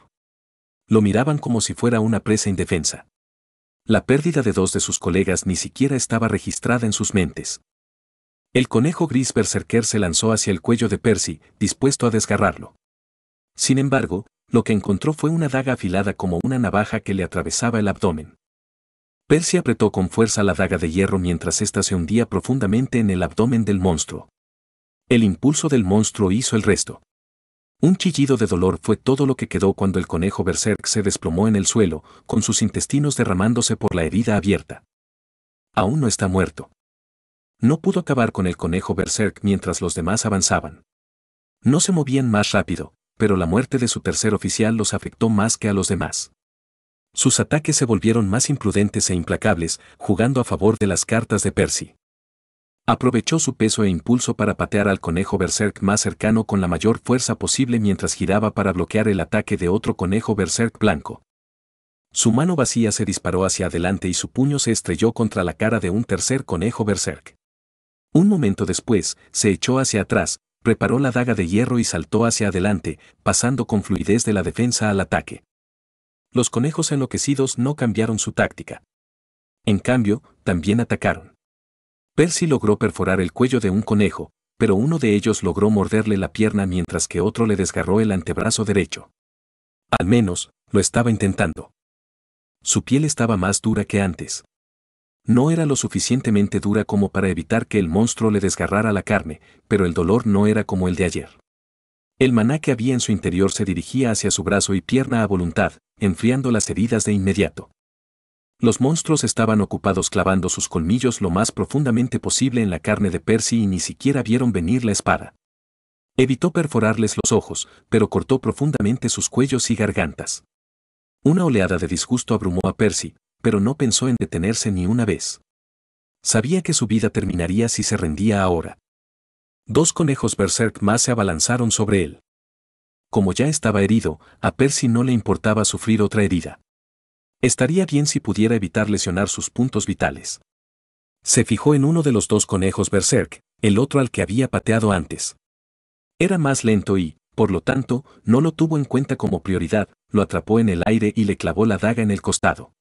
Speaker 1: Lo miraban como si fuera una presa indefensa. La pérdida de dos de sus colegas ni siquiera estaba registrada en sus mentes. El conejo gris berserker se lanzó hacia el cuello de Percy, dispuesto a desgarrarlo. Sin embargo, lo que encontró fue una daga afilada como una navaja que le atravesaba el abdomen. Percy apretó con fuerza la daga de hierro mientras ésta se hundía profundamente en el abdomen del monstruo. El impulso del monstruo hizo el resto. Un chillido de dolor fue todo lo que quedó cuando el conejo Berserk se desplomó en el suelo, con sus intestinos derramándose por la herida abierta. Aún no está muerto. No pudo acabar con el conejo Berserk mientras los demás avanzaban. No se movían más rápido, pero la muerte de su tercer oficial los afectó más que a los demás. Sus ataques se volvieron más imprudentes e implacables, jugando a favor de las cartas de Percy. Aprovechó su peso e impulso para patear al conejo berserk más cercano con la mayor fuerza posible mientras giraba para bloquear el ataque de otro conejo berserk blanco. Su mano vacía se disparó hacia adelante y su puño se estrelló contra la cara de un tercer conejo berserk. Un momento después, se echó hacia atrás, preparó la daga de hierro y saltó hacia adelante, pasando con fluidez de la defensa al ataque. Los conejos enloquecidos no cambiaron su táctica. En cambio, también atacaron. Percy logró perforar el cuello de un conejo, pero uno de ellos logró morderle la pierna mientras que otro le desgarró el antebrazo derecho. Al menos, lo estaba intentando. Su piel estaba más dura que antes. No era lo suficientemente dura como para evitar que el monstruo le desgarrara la carne, pero el dolor no era como el de ayer. El maná que había en su interior se dirigía hacia su brazo y pierna a voluntad, enfriando las heridas de inmediato. Los monstruos estaban ocupados clavando sus colmillos lo más profundamente posible en la carne de Percy y ni siquiera vieron venir la espada. Evitó perforarles los ojos, pero cortó profundamente sus cuellos y gargantas. Una oleada de disgusto abrumó a Percy, pero no pensó en detenerse ni una vez. Sabía que su vida terminaría si se rendía ahora. Dos conejos berserk más se abalanzaron sobre él. Como ya estaba herido, a Percy no le importaba sufrir otra herida. Estaría bien si pudiera evitar lesionar sus puntos vitales. Se fijó en uno de los dos conejos berserk, el otro al que había pateado antes. Era más lento y, por lo tanto, no lo tuvo en cuenta como prioridad, lo atrapó en el aire y le clavó la daga en el costado.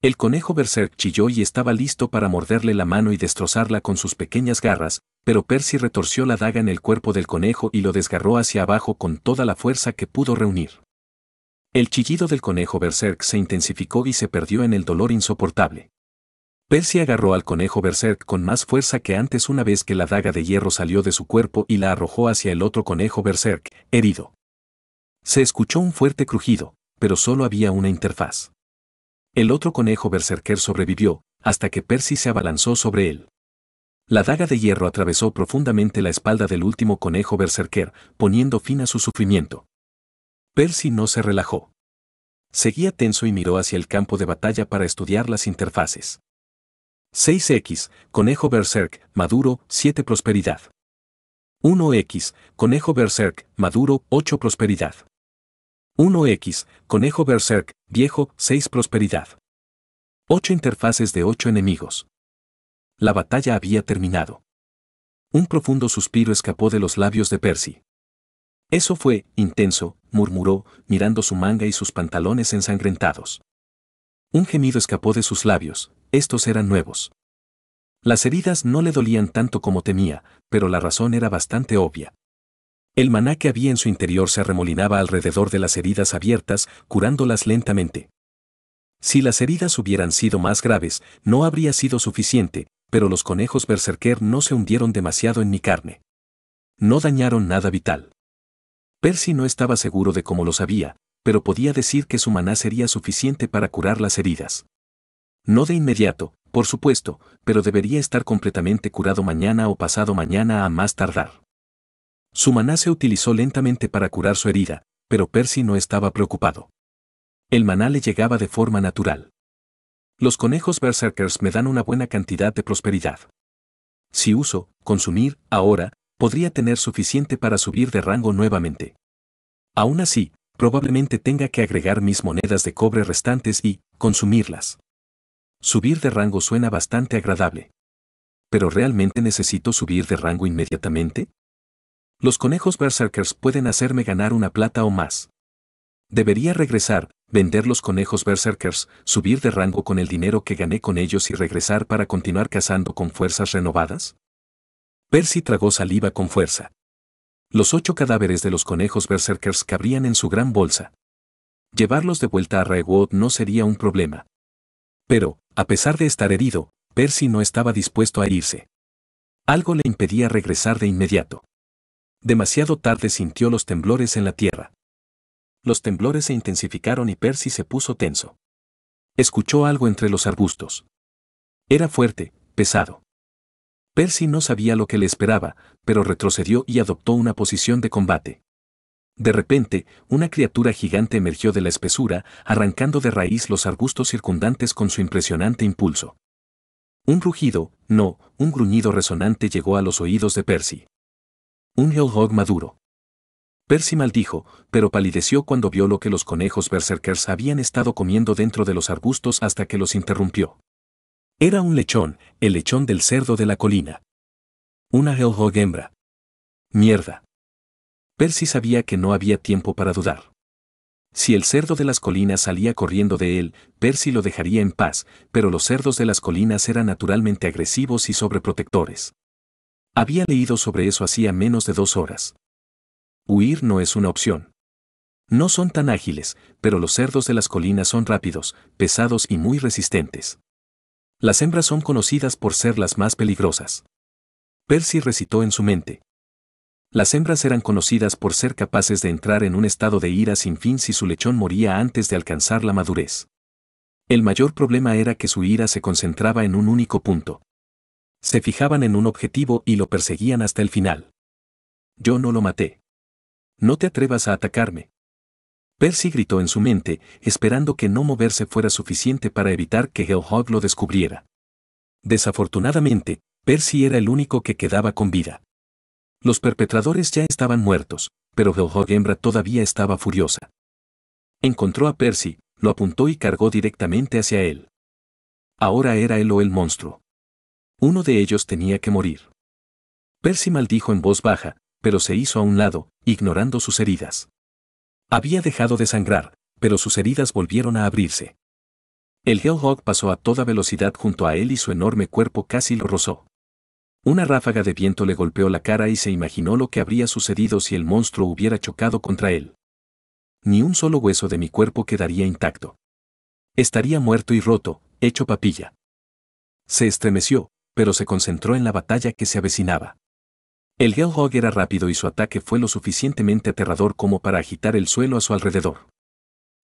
Speaker 1: El conejo berserk chilló y estaba listo para morderle la mano y destrozarla con sus pequeñas garras, pero Percy retorció la daga en el cuerpo del conejo y lo desgarró hacia abajo con toda la fuerza que pudo reunir. El chillido del conejo Berserk se intensificó y se perdió en el dolor insoportable. Percy agarró al conejo Berserk con más fuerza que antes una vez que la daga de hierro salió de su cuerpo y la arrojó hacia el otro conejo Berserk, herido. Se escuchó un fuerte crujido, pero solo había una interfaz. El otro conejo berserker sobrevivió, hasta que Percy se abalanzó sobre él. La daga de hierro atravesó profundamente la espalda del último conejo berserker, poniendo fin a su sufrimiento. Percy no se relajó. Seguía tenso y miró hacia el campo de batalla para estudiar las interfaces. 6X, conejo berserk, maduro, 7 prosperidad. 1X, conejo berserk, maduro, 8 prosperidad. 1X, conejo berserk, viejo, 6 prosperidad. 8 interfaces de 8 enemigos. La batalla había terminado. Un profundo suspiro escapó de los labios de Percy. Eso fue, intenso, murmuró, mirando su manga y sus pantalones ensangrentados. Un gemido escapó de sus labios, estos eran nuevos. Las heridas no le dolían tanto como temía, pero la razón era bastante obvia. El maná que había en su interior se arremolinaba alrededor de las heridas abiertas, curándolas lentamente. Si las heridas hubieran sido más graves, no habría sido suficiente, pero los conejos berserker no se hundieron demasiado en mi carne. No dañaron nada vital. Percy no estaba seguro de cómo lo sabía, pero podía decir que su maná sería suficiente para curar las heridas. No de inmediato, por supuesto, pero debería estar completamente curado mañana o pasado mañana a más tardar. Su maná se utilizó lentamente para curar su herida, pero Percy no estaba preocupado. El maná le llegaba de forma natural. Los conejos berserkers me dan una buena cantidad de prosperidad. Si uso, consumir, ahora, podría tener suficiente para subir de rango nuevamente. Aún así, probablemente tenga que agregar mis monedas de cobre restantes y consumirlas. Subir de rango suena bastante agradable. Pero ¿realmente necesito subir de rango inmediatamente? Los conejos berserkers pueden hacerme ganar una plata o más. Debería regresar, vender los conejos berserkers, subir de rango con el dinero que gané con ellos y regresar para continuar cazando con fuerzas renovadas? Percy tragó saliva con fuerza. Los ocho cadáveres de los conejos berserkers cabrían en su gran bolsa. Llevarlos de vuelta a Raywood no sería un problema. Pero, a pesar de estar herido, Percy no estaba dispuesto a irse. Algo le impedía regresar de inmediato. Demasiado tarde sintió los temblores en la tierra. Los temblores se intensificaron y Percy se puso tenso. Escuchó algo entre los arbustos. Era fuerte, pesado. Percy no sabía lo que le esperaba, pero retrocedió y adoptó una posición de combate. De repente, una criatura gigante emergió de la espesura, arrancando de raíz los arbustos circundantes con su impresionante impulso. Un rugido, no, un gruñido resonante llegó a los oídos de Percy. Un hog maduro. Percy maldijo, pero palideció cuando vio lo que los conejos berserkers habían estado comiendo dentro de los arbustos hasta que los interrumpió. Era un lechón, el lechón del cerdo de la colina. Una Hellhog hembra. Mierda. Percy sabía que no había tiempo para dudar. Si el cerdo de las colinas salía corriendo de él, Percy lo dejaría en paz, pero los cerdos de las colinas eran naturalmente agresivos y sobreprotectores. Había leído sobre eso hacía menos de dos horas. Huir no es una opción. No son tan ágiles, pero los cerdos de las colinas son rápidos, pesados y muy resistentes. Las hembras son conocidas por ser las más peligrosas. Percy recitó en su mente. Las hembras eran conocidas por ser capaces de entrar en un estado de ira sin fin si su lechón moría antes de alcanzar la madurez. El mayor problema era que su ira se concentraba en un único punto. Se fijaban en un objetivo y lo perseguían hasta el final. Yo no lo maté. No te atrevas a atacarme. Percy gritó en su mente, esperando que no moverse fuera suficiente para evitar que Hellhog lo descubriera. Desafortunadamente, Percy era el único que quedaba con vida. Los perpetradores ya estaban muertos, pero Hellhog hembra todavía estaba furiosa. Encontró a Percy, lo apuntó y cargó directamente hacia él. Ahora era él o el monstruo. Uno de ellos tenía que morir. Percy maldijo en voz baja, pero se hizo a un lado, ignorando sus heridas. Había dejado de sangrar, pero sus heridas volvieron a abrirse. El Hellhog pasó a toda velocidad junto a él y su enorme cuerpo casi lo rozó. Una ráfaga de viento le golpeó la cara y se imaginó lo que habría sucedido si el monstruo hubiera chocado contra él. Ni un solo hueso de mi cuerpo quedaría intacto. Estaría muerto y roto, hecho papilla. Se estremeció, pero se concentró en la batalla que se avecinaba. El Hellhog era rápido y su ataque fue lo suficientemente aterrador como para agitar el suelo a su alrededor.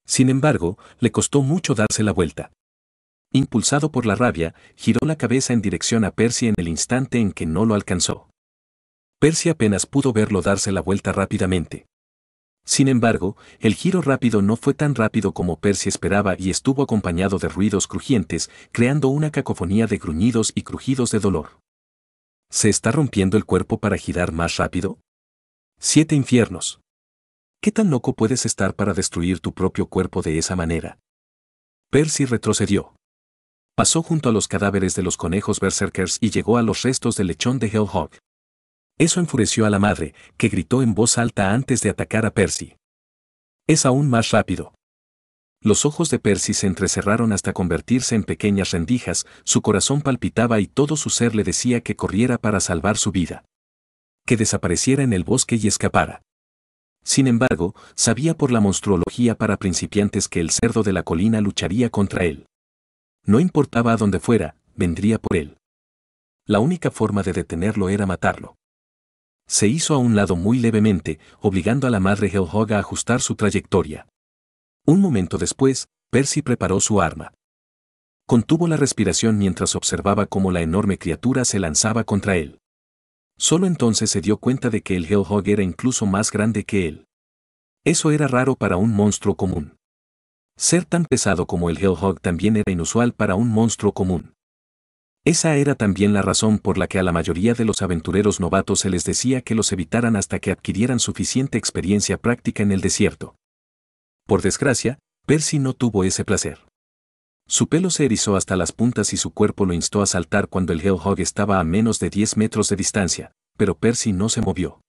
Speaker 1: Sin embargo, le costó mucho darse la vuelta. Impulsado por la rabia, giró la cabeza en dirección a Percy en el instante en que no lo alcanzó. Percy apenas pudo verlo darse la vuelta rápidamente. Sin embargo, el giro rápido no fue tan rápido como Percy esperaba y estuvo acompañado de ruidos crujientes, creando una cacofonía de gruñidos y crujidos de dolor. ¿Se está rompiendo el cuerpo para girar más rápido? Siete infiernos. ¿Qué tan loco puedes estar para destruir tu propio cuerpo de esa manera? Percy retrocedió. Pasó junto a los cadáveres de los conejos berserkers y llegó a los restos del lechón de Hellhog. Eso enfureció a la madre, que gritó en voz alta antes de atacar a Percy. Es aún más rápido. Los ojos de Percy se entrecerraron hasta convertirse en pequeñas rendijas, su corazón palpitaba y todo su ser le decía que corriera para salvar su vida. Que desapareciera en el bosque y escapara. Sin embargo, sabía por la monstruología para principiantes que el cerdo de la colina lucharía contra él. No importaba a dónde fuera, vendría por él. La única forma de detenerlo era matarlo. Se hizo a un lado muy levemente, obligando a la madre Helhog a ajustar su trayectoria. Un momento después, Percy preparó su arma. Contuvo la respiración mientras observaba cómo la enorme criatura se lanzaba contra él. Solo entonces se dio cuenta de que el Hellhog era incluso más grande que él. Eso era raro para un monstruo común. Ser tan pesado como el Hellhog también era inusual para un monstruo común. Esa era también la razón por la que a la mayoría de los aventureros novatos se les decía que los evitaran hasta que adquirieran suficiente experiencia práctica en el desierto. Por desgracia, Percy no tuvo ese placer. Su pelo se erizó hasta las puntas y su cuerpo lo instó a saltar cuando el Hellhog estaba a menos de 10 metros de distancia, pero Percy no se movió.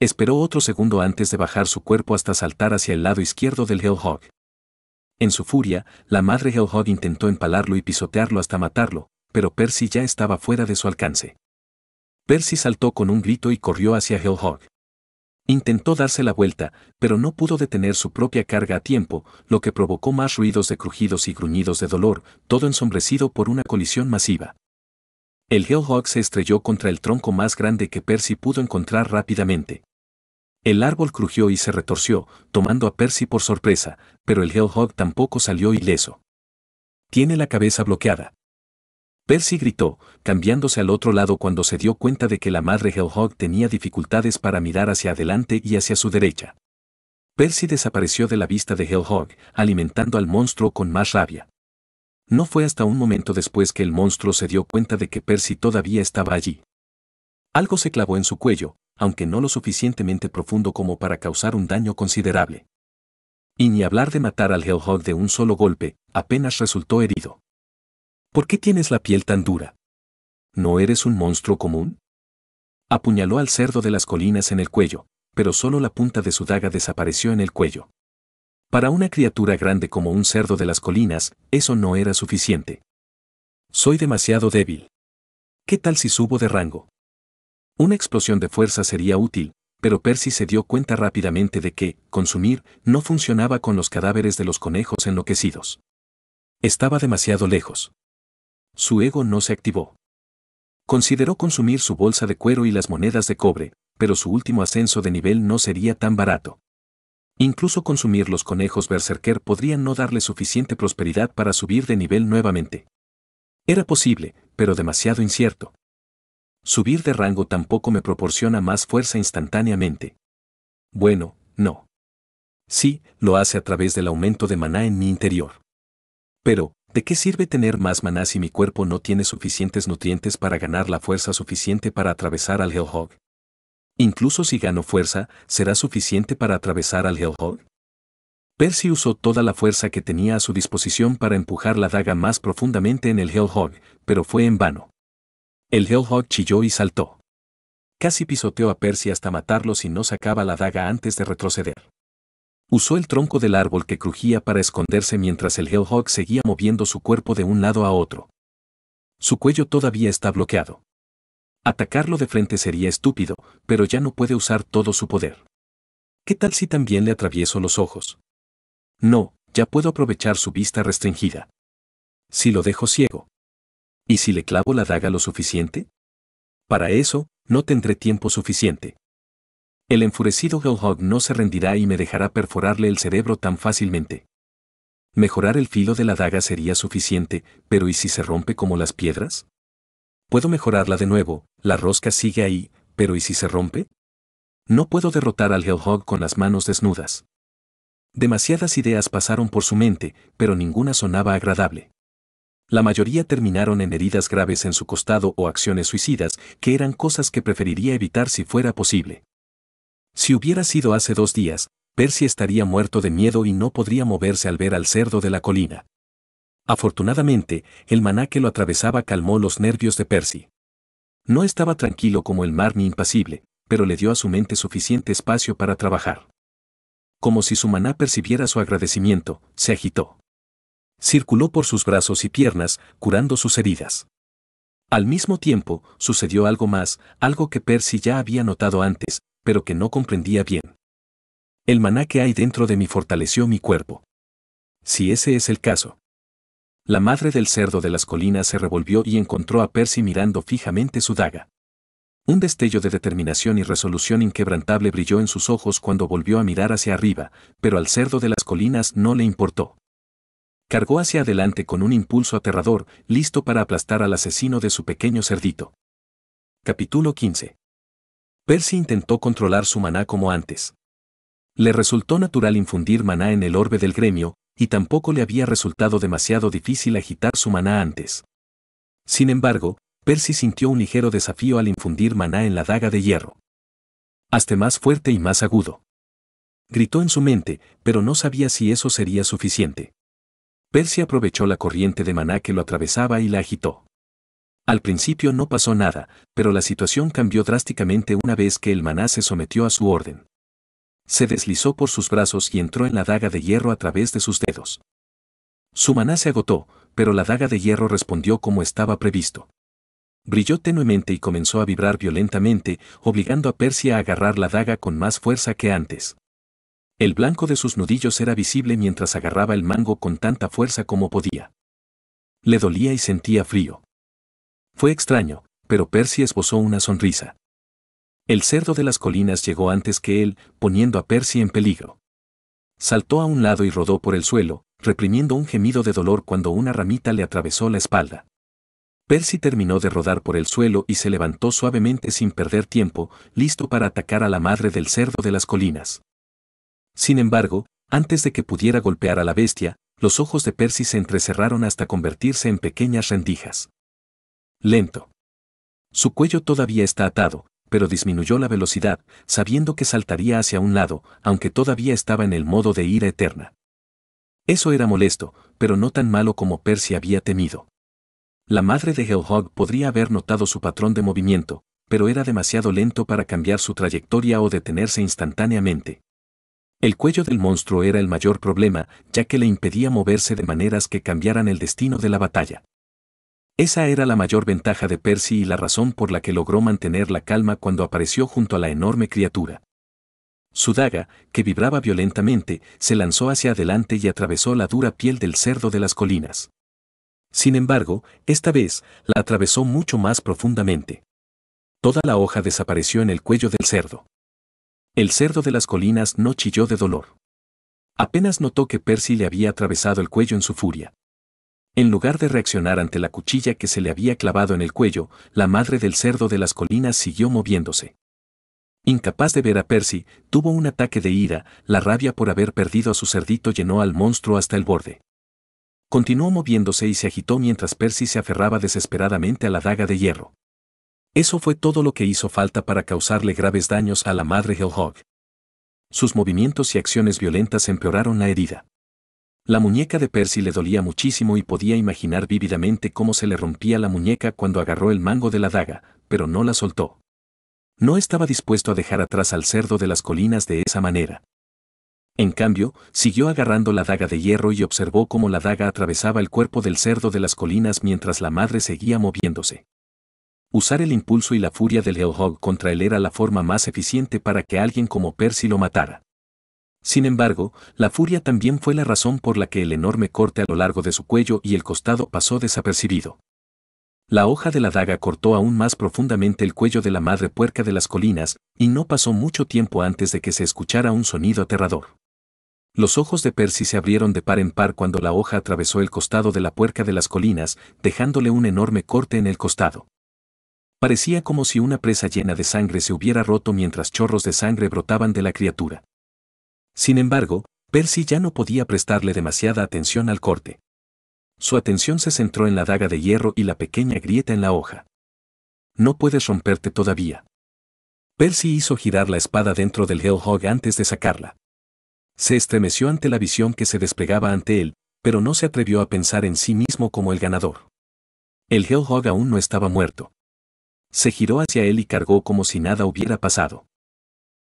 Speaker 1: Esperó otro segundo antes de bajar su cuerpo hasta saltar hacia el lado izquierdo del Hellhog. En su furia, la madre Hellhog intentó empalarlo y pisotearlo hasta matarlo, pero Percy ya estaba fuera de su alcance. Percy saltó con un grito y corrió hacia Hellhog. Intentó darse la vuelta, pero no pudo detener su propia carga a tiempo, lo que provocó más ruidos de crujidos y gruñidos de dolor, todo ensombrecido por una colisión masiva. El Hellhog se estrelló contra el tronco más grande que Percy pudo encontrar rápidamente. El árbol crujió y se retorció, tomando a Percy por sorpresa, pero el Hellhog tampoco salió ileso. Tiene la cabeza bloqueada. Percy gritó, cambiándose al otro lado cuando se dio cuenta de que la madre Hellhog tenía dificultades para mirar hacia adelante y hacia su derecha. Percy desapareció de la vista de Hellhog, alimentando al monstruo con más rabia. No fue hasta un momento después que el monstruo se dio cuenta de que Percy todavía estaba allí. Algo se clavó en su cuello, aunque no lo suficientemente profundo como para causar un daño considerable. Y ni hablar de matar al Hellhog de un solo golpe, apenas resultó herido. ¿Por qué tienes la piel tan dura? ¿No eres un monstruo común? Apuñaló al cerdo de las colinas en el cuello, pero solo la punta de su daga desapareció en el cuello. Para una criatura grande como un cerdo de las colinas, eso no era suficiente. Soy demasiado débil. ¿Qué tal si subo de rango? Una explosión de fuerza sería útil, pero Percy se dio cuenta rápidamente de que, consumir, no funcionaba con los cadáveres de los conejos enloquecidos. Estaba demasiado lejos su ego no se activó. Consideró consumir su bolsa de cuero y las monedas de cobre, pero su último ascenso de nivel no sería tan barato. Incluso consumir los conejos berserker podrían no darle suficiente prosperidad para subir de nivel nuevamente. Era posible, pero demasiado incierto. Subir de rango tampoco me proporciona más fuerza instantáneamente. Bueno, no. Sí, lo hace a través del aumento de maná en mi interior. Pero, ¿De qué sirve tener más maná si mi cuerpo no tiene suficientes nutrientes para ganar la fuerza suficiente para atravesar al Hellhog? Incluso si gano fuerza, ¿será suficiente para atravesar al Hellhog? Percy usó toda la fuerza que tenía a su disposición para empujar la daga más profundamente en el Hellhog, pero fue en vano. El Hellhog chilló y saltó. Casi pisoteó a Percy hasta matarlo si no sacaba la daga antes de retroceder. Usó el tronco del árbol que crujía para esconderse mientras el Hellhawk seguía moviendo su cuerpo de un lado a otro. Su cuello todavía está bloqueado. Atacarlo de frente sería estúpido, pero ya no puede usar todo su poder. ¿Qué tal si también le atravieso los ojos? No, ya puedo aprovechar su vista restringida. Si lo dejo ciego. ¿Y si le clavo la daga lo suficiente? Para eso, no tendré tiempo suficiente. El enfurecido Hellhog no se rendirá y me dejará perforarle el cerebro tan fácilmente. Mejorar el filo de la daga sería suficiente, pero ¿y si se rompe como las piedras? Puedo mejorarla de nuevo, la rosca sigue ahí, pero ¿y si se rompe? No puedo derrotar al Hellhog con las manos desnudas. Demasiadas ideas pasaron por su mente, pero ninguna sonaba agradable. La mayoría terminaron en heridas graves en su costado o acciones suicidas, que eran cosas que preferiría evitar si fuera posible. Si hubiera sido hace dos días, Percy estaría muerto de miedo y no podría moverse al ver al cerdo de la colina. Afortunadamente, el maná que lo atravesaba calmó los nervios de Percy. No estaba tranquilo como el mar ni impasible, pero le dio a su mente suficiente espacio para trabajar. Como si su maná percibiera su agradecimiento, se agitó. Circuló por sus brazos y piernas, curando sus heridas. Al mismo tiempo, sucedió algo más, algo que Percy ya había notado antes, pero que no comprendía bien. El maná que hay dentro de mí fortaleció mi cuerpo. Si ese es el caso. La madre del cerdo de las colinas se revolvió y encontró a Percy mirando fijamente su daga. Un destello de determinación y resolución inquebrantable brilló en sus ojos cuando volvió a mirar hacia arriba, pero al cerdo de las colinas no le importó. Cargó hacia adelante con un impulso aterrador, listo para aplastar al asesino de su pequeño cerdito. Capítulo 15. Percy intentó controlar su maná como antes. Le resultó natural infundir maná en el orbe del gremio, y tampoco le había resultado demasiado difícil agitar su maná antes. Sin embargo, Percy sintió un ligero desafío al infundir maná en la daga de hierro. Hazte más fuerte y más agudo. Gritó en su mente, pero no sabía si eso sería suficiente. Percy aprovechó la corriente de maná que lo atravesaba y la agitó. Al principio no pasó nada, pero la situación cambió drásticamente una vez que el maná se sometió a su orden. Se deslizó por sus brazos y entró en la daga de hierro a través de sus dedos. Su maná se agotó, pero la daga de hierro respondió como estaba previsto. Brilló tenuemente y comenzó a vibrar violentamente, obligando a Persia a agarrar la daga con más fuerza que antes. El blanco de sus nudillos era visible mientras agarraba el mango con tanta fuerza como podía. Le dolía y sentía frío. Fue extraño, pero Percy esbozó una sonrisa. El cerdo de las colinas llegó antes que él, poniendo a Percy en peligro. Saltó a un lado y rodó por el suelo, reprimiendo un gemido de dolor cuando una ramita le atravesó la espalda. Percy terminó de rodar por el suelo y se levantó suavemente sin perder tiempo, listo para atacar a la madre del cerdo de las colinas. Sin embargo, antes de que pudiera golpear a la bestia, los ojos de Percy se entrecerraron hasta convertirse en pequeñas rendijas lento. Su cuello todavía está atado, pero disminuyó la velocidad, sabiendo que saltaría hacia un lado, aunque todavía estaba en el modo de ira eterna. Eso era molesto, pero no tan malo como Percy había temido. La madre de Hellhog podría haber notado su patrón de movimiento, pero era demasiado lento para cambiar su trayectoria o detenerse instantáneamente. El cuello del monstruo era el mayor problema, ya que le impedía moverse de maneras que cambiaran el destino de la batalla. Esa era la mayor ventaja de Percy y la razón por la que logró mantener la calma cuando apareció junto a la enorme criatura. Su daga, que vibraba violentamente, se lanzó hacia adelante y atravesó la dura piel del cerdo de las colinas. Sin embargo, esta vez, la atravesó mucho más profundamente. Toda la hoja desapareció en el cuello del cerdo. El cerdo de las colinas no chilló de dolor. Apenas notó que Percy le había atravesado el cuello en su furia. En lugar de reaccionar ante la cuchilla que se le había clavado en el cuello, la madre del cerdo de las colinas siguió moviéndose. Incapaz de ver a Percy, tuvo un ataque de ira, la rabia por haber perdido a su cerdito llenó al monstruo hasta el borde. Continuó moviéndose y se agitó mientras Percy se aferraba desesperadamente a la daga de hierro. Eso fue todo lo que hizo falta para causarle graves daños a la madre Hellhog. Sus movimientos y acciones violentas empeoraron la herida. La muñeca de Percy le dolía muchísimo y podía imaginar vívidamente cómo se le rompía la muñeca cuando agarró el mango de la daga, pero no la soltó. No estaba dispuesto a dejar atrás al cerdo de las colinas de esa manera. En cambio, siguió agarrando la daga de hierro y observó cómo la daga atravesaba el cuerpo del cerdo de las colinas mientras la madre seguía moviéndose. Usar el impulso y la furia del Hellhog contra él era la forma más eficiente para que alguien como Percy lo matara. Sin embargo, la furia también fue la razón por la que el enorme corte a lo largo de su cuello y el costado pasó desapercibido. La hoja de la daga cortó aún más profundamente el cuello de la madre puerca de las colinas, y no pasó mucho tiempo antes de que se escuchara un sonido aterrador. Los ojos de Percy se abrieron de par en par cuando la hoja atravesó el costado de la puerca de las colinas, dejándole un enorme corte en el costado. Parecía como si una presa llena de sangre se hubiera roto mientras chorros de sangre brotaban de la criatura. Sin embargo, Percy ya no podía prestarle demasiada atención al corte. Su atención se centró en la daga de hierro y la pequeña grieta en la hoja. No puedes romperte todavía. Percy hizo girar la espada dentro del Hellhog antes de sacarla. Se estremeció ante la visión que se desplegaba ante él, pero no se atrevió a pensar en sí mismo como el ganador. El Hellhog aún no estaba muerto. Se giró hacia él y cargó como si nada hubiera pasado.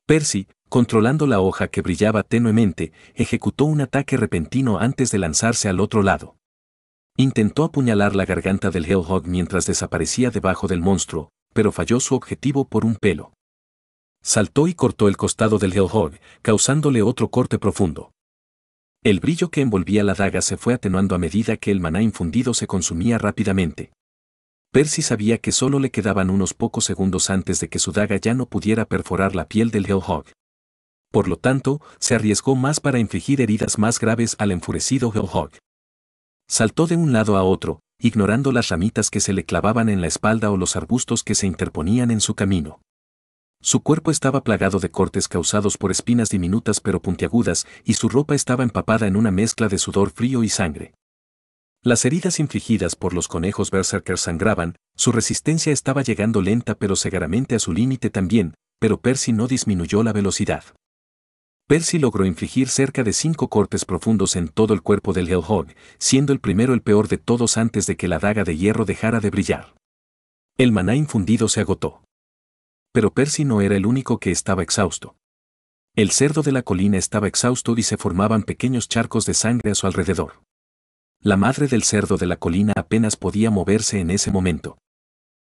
Speaker 1: Percy, controlando la hoja que brillaba tenuemente, ejecutó un ataque repentino antes de lanzarse al otro lado. Intentó apuñalar la garganta del Hellhog mientras desaparecía debajo del monstruo, pero falló su objetivo por un pelo. Saltó y cortó el costado del Hellhog, causándole otro corte profundo. El brillo que envolvía la daga se fue atenuando a medida que el maná infundido se consumía rápidamente. Percy sabía que solo le quedaban unos pocos segundos antes de que su daga ya no pudiera perforar la piel del Hellhog. Por lo tanto, se arriesgó más para infligir heridas más graves al enfurecido Hellhog. Saltó de un lado a otro, ignorando las ramitas que se le clavaban en la espalda o los arbustos que se interponían en su camino. Su cuerpo estaba plagado de cortes causados por espinas diminutas pero puntiagudas, y su ropa estaba empapada en una mezcla de sudor frío y sangre. Las heridas infligidas por los conejos berserker sangraban, su resistencia estaba llegando lenta pero cegaramente a su límite también, pero Percy no disminuyó la velocidad. Percy logró infligir cerca de cinco cortes profundos en todo el cuerpo del Hellhog, siendo el primero el peor de todos antes de que la daga de hierro dejara de brillar. El maná infundido se agotó. Pero Percy no era el único que estaba exhausto. El cerdo de la colina estaba exhausto y se formaban pequeños charcos de sangre a su alrededor. La madre del cerdo de la colina apenas podía moverse en ese momento.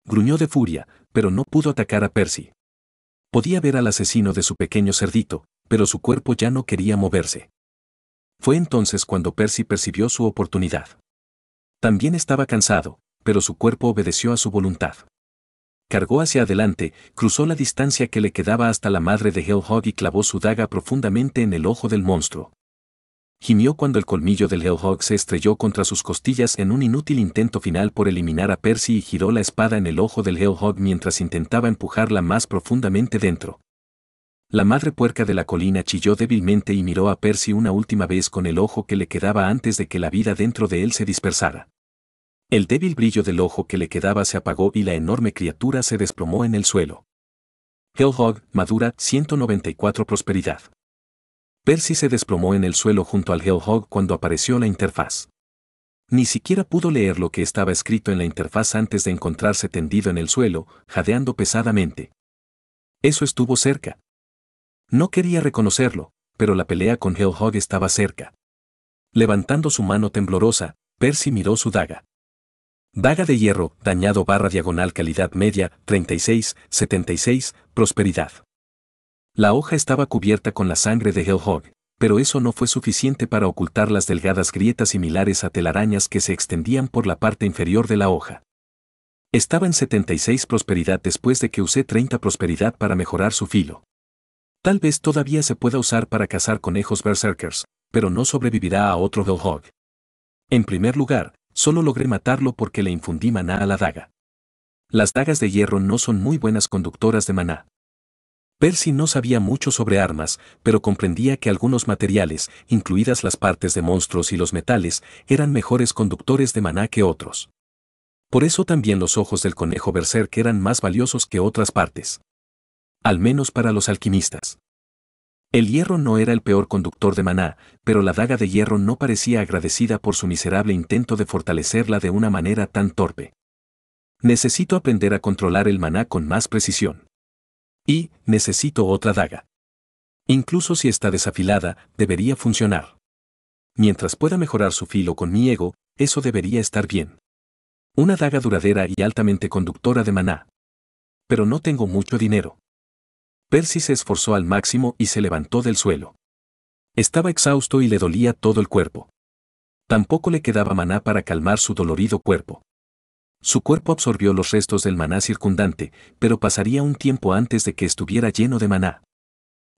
Speaker 1: Gruñó de furia, pero no pudo atacar a Percy. Podía ver al asesino de su pequeño cerdito, pero su cuerpo ya no quería moverse. Fue entonces cuando Percy percibió su oportunidad. También estaba cansado, pero su cuerpo obedeció a su voluntad. Cargó hacia adelante, cruzó la distancia que le quedaba hasta la madre de Hellhog y clavó su daga profundamente en el ojo del monstruo. Gimió cuando el colmillo del Hellhog se estrelló contra sus costillas en un inútil intento final por eliminar a Percy y giró la espada en el ojo del Hellhog mientras intentaba empujarla más profundamente dentro. La madre puerca de la colina chilló débilmente y miró a Percy una última vez con el ojo que le quedaba antes de que la vida dentro de él se dispersara. El débil brillo del ojo que le quedaba se apagó y la enorme criatura se desplomó en el suelo. Hellhog, madura, 194 Prosperidad. Percy se desplomó en el suelo junto al Hellhog cuando apareció la interfaz. Ni siquiera pudo leer lo que estaba escrito en la interfaz antes de encontrarse tendido en el suelo, jadeando pesadamente. Eso estuvo cerca. No quería reconocerlo, pero la pelea con Hellhog estaba cerca. Levantando su mano temblorosa, Percy miró su daga. Daga de hierro, dañado barra diagonal calidad media, 36, 76, prosperidad. La hoja estaba cubierta con la sangre de Hellhog, pero eso no fue suficiente para ocultar las delgadas grietas similares a telarañas que se extendían por la parte inferior de la hoja. Estaba en 76 prosperidad después de que usé 30 prosperidad para mejorar su filo. Tal vez todavía se pueda usar para cazar conejos berserkers, pero no sobrevivirá a otro Hellhog. En primer lugar, solo logré matarlo porque le infundí maná a la daga. Las dagas de hierro no son muy buenas conductoras de maná. Percy no sabía mucho sobre armas, pero comprendía que algunos materiales, incluidas las partes de monstruos y los metales, eran mejores conductores de maná que otros. Por eso también los ojos del conejo berserk eran más valiosos que otras partes. Al menos para los alquimistas. El hierro no era el peor conductor de maná, pero la daga de hierro no parecía agradecida por su miserable intento de fortalecerla de una manera tan torpe. Necesito aprender a controlar el maná con más precisión. Y, necesito otra daga. Incluso si está desafilada, debería funcionar. Mientras pueda mejorar su filo con mi ego, eso debería estar bien. Una daga duradera y altamente conductora de maná. Pero no tengo mucho dinero. Percy se esforzó al máximo y se levantó del suelo. Estaba exhausto y le dolía todo el cuerpo. Tampoco le quedaba maná para calmar su dolorido cuerpo. Su cuerpo absorbió los restos del maná circundante, pero pasaría un tiempo antes de que estuviera lleno de maná.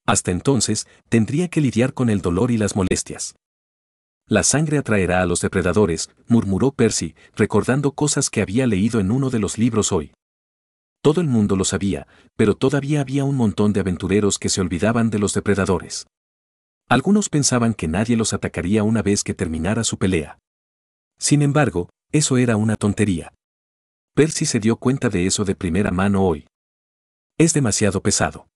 Speaker 1: Hasta entonces, tendría que lidiar con el dolor y las molestias. La sangre atraerá a los depredadores, murmuró Percy, recordando cosas que había leído en uno de los libros hoy. Todo el mundo lo sabía, pero todavía había un montón de aventureros que se olvidaban de los depredadores. Algunos pensaban que nadie los atacaría una vez que terminara su pelea. Sin embargo, eso era una tontería. Percy se dio cuenta de eso de primera mano hoy. Es demasiado pesado.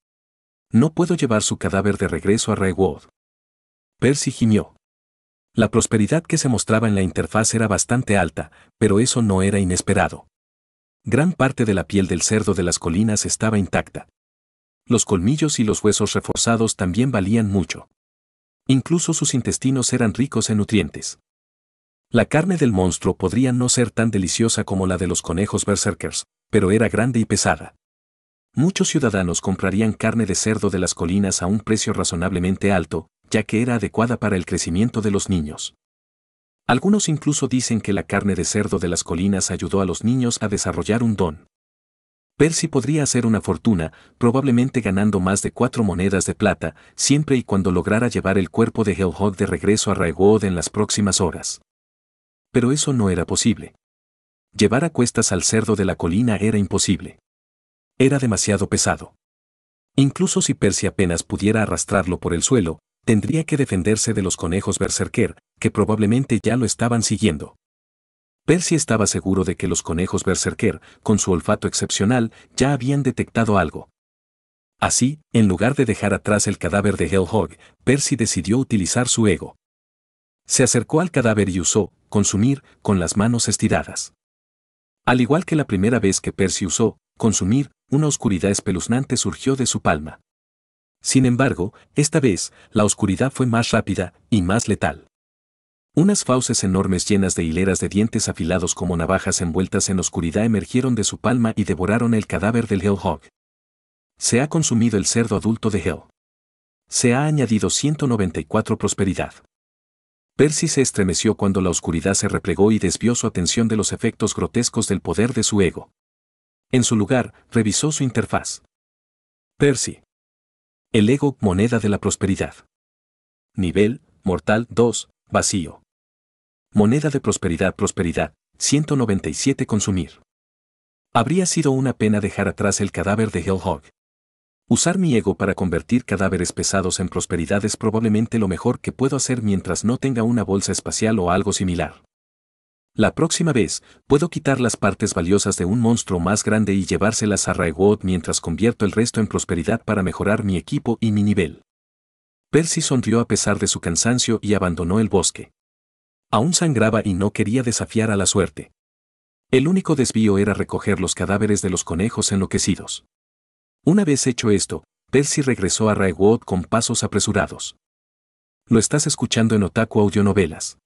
Speaker 1: No puedo llevar su cadáver de regreso a Raywood. Percy gimió. La prosperidad que se mostraba en la interfaz era bastante alta, pero eso no era inesperado. Gran parte de la piel del cerdo de las colinas estaba intacta. Los colmillos y los huesos reforzados también valían mucho. Incluso sus intestinos eran ricos en nutrientes. La carne del monstruo podría no ser tan deliciosa como la de los conejos berserkers, pero era grande y pesada. Muchos ciudadanos comprarían carne de cerdo de las colinas a un precio razonablemente alto, ya que era adecuada para el crecimiento de los niños. Algunos incluso dicen que la carne de cerdo de las colinas ayudó a los niños a desarrollar un don. Percy podría hacer una fortuna, probablemente ganando más de cuatro monedas de plata, siempre y cuando lograra llevar el cuerpo de Hellhog de regreso a raigod en las próximas horas pero eso no era posible. Llevar a cuestas al cerdo de la colina era imposible. Era demasiado pesado. Incluso si Percy apenas pudiera arrastrarlo por el suelo, tendría que defenderse de los conejos berserker, que probablemente ya lo estaban siguiendo. Percy estaba seguro de que los conejos berserker, con su olfato excepcional, ya habían detectado algo. Así, en lugar de dejar atrás el cadáver de Hellhog, Percy decidió utilizar su ego. Se acercó al cadáver y usó, consumir, con las manos estiradas. Al igual que la primera vez que Percy usó, consumir, una oscuridad espeluznante surgió de su palma. Sin embargo, esta vez, la oscuridad fue más rápida y más letal. Unas fauces enormes llenas de hileras de dientes afilados como navajas envueltas en oscuridad emergieron de su palma y devoraron el cadáver del Hellhog. Se ha consumido el cerdo adulto de Hell. Se ha añadido 194 prosperidad. Percy se estremeció cuando la oscuridad se replegó y desvió su atención de los efectos grotescos del poder de su ego. En su lugar, revisó su interfaz. Percy. El ego, moneda de la prosperidad. Nivel, mortal 2, vacío. Moneda de prosperidad, prosperidad, 197 consumir. Habría sido una pena dejar atrás el cadáver de Hellhog, Usar mi ego para convertir cadáveres pesados en prosperidad es probablemente lo mejor que puedo hacer mientras no tenga una bolsa espacial o algo similar. La próxima vez, puedo quitar las partes valiosas de un monstruo más grande y llevárselas a Raywood mientras convierto el resto en prosperidad para mejorar mi equipo y mi nivel. Percy sonrió a pesar de su cansancio y abandonó el bosque. Aún sangraba y no quería desafiar a la suerte. El único desvío era recoger los cadáveres de los conejos enloquecidos. Una vez hecho esto, Percy regresó a Raywood con pasos apresurados. Lo estás escuchando en Otaku Audionovelas. Novelas.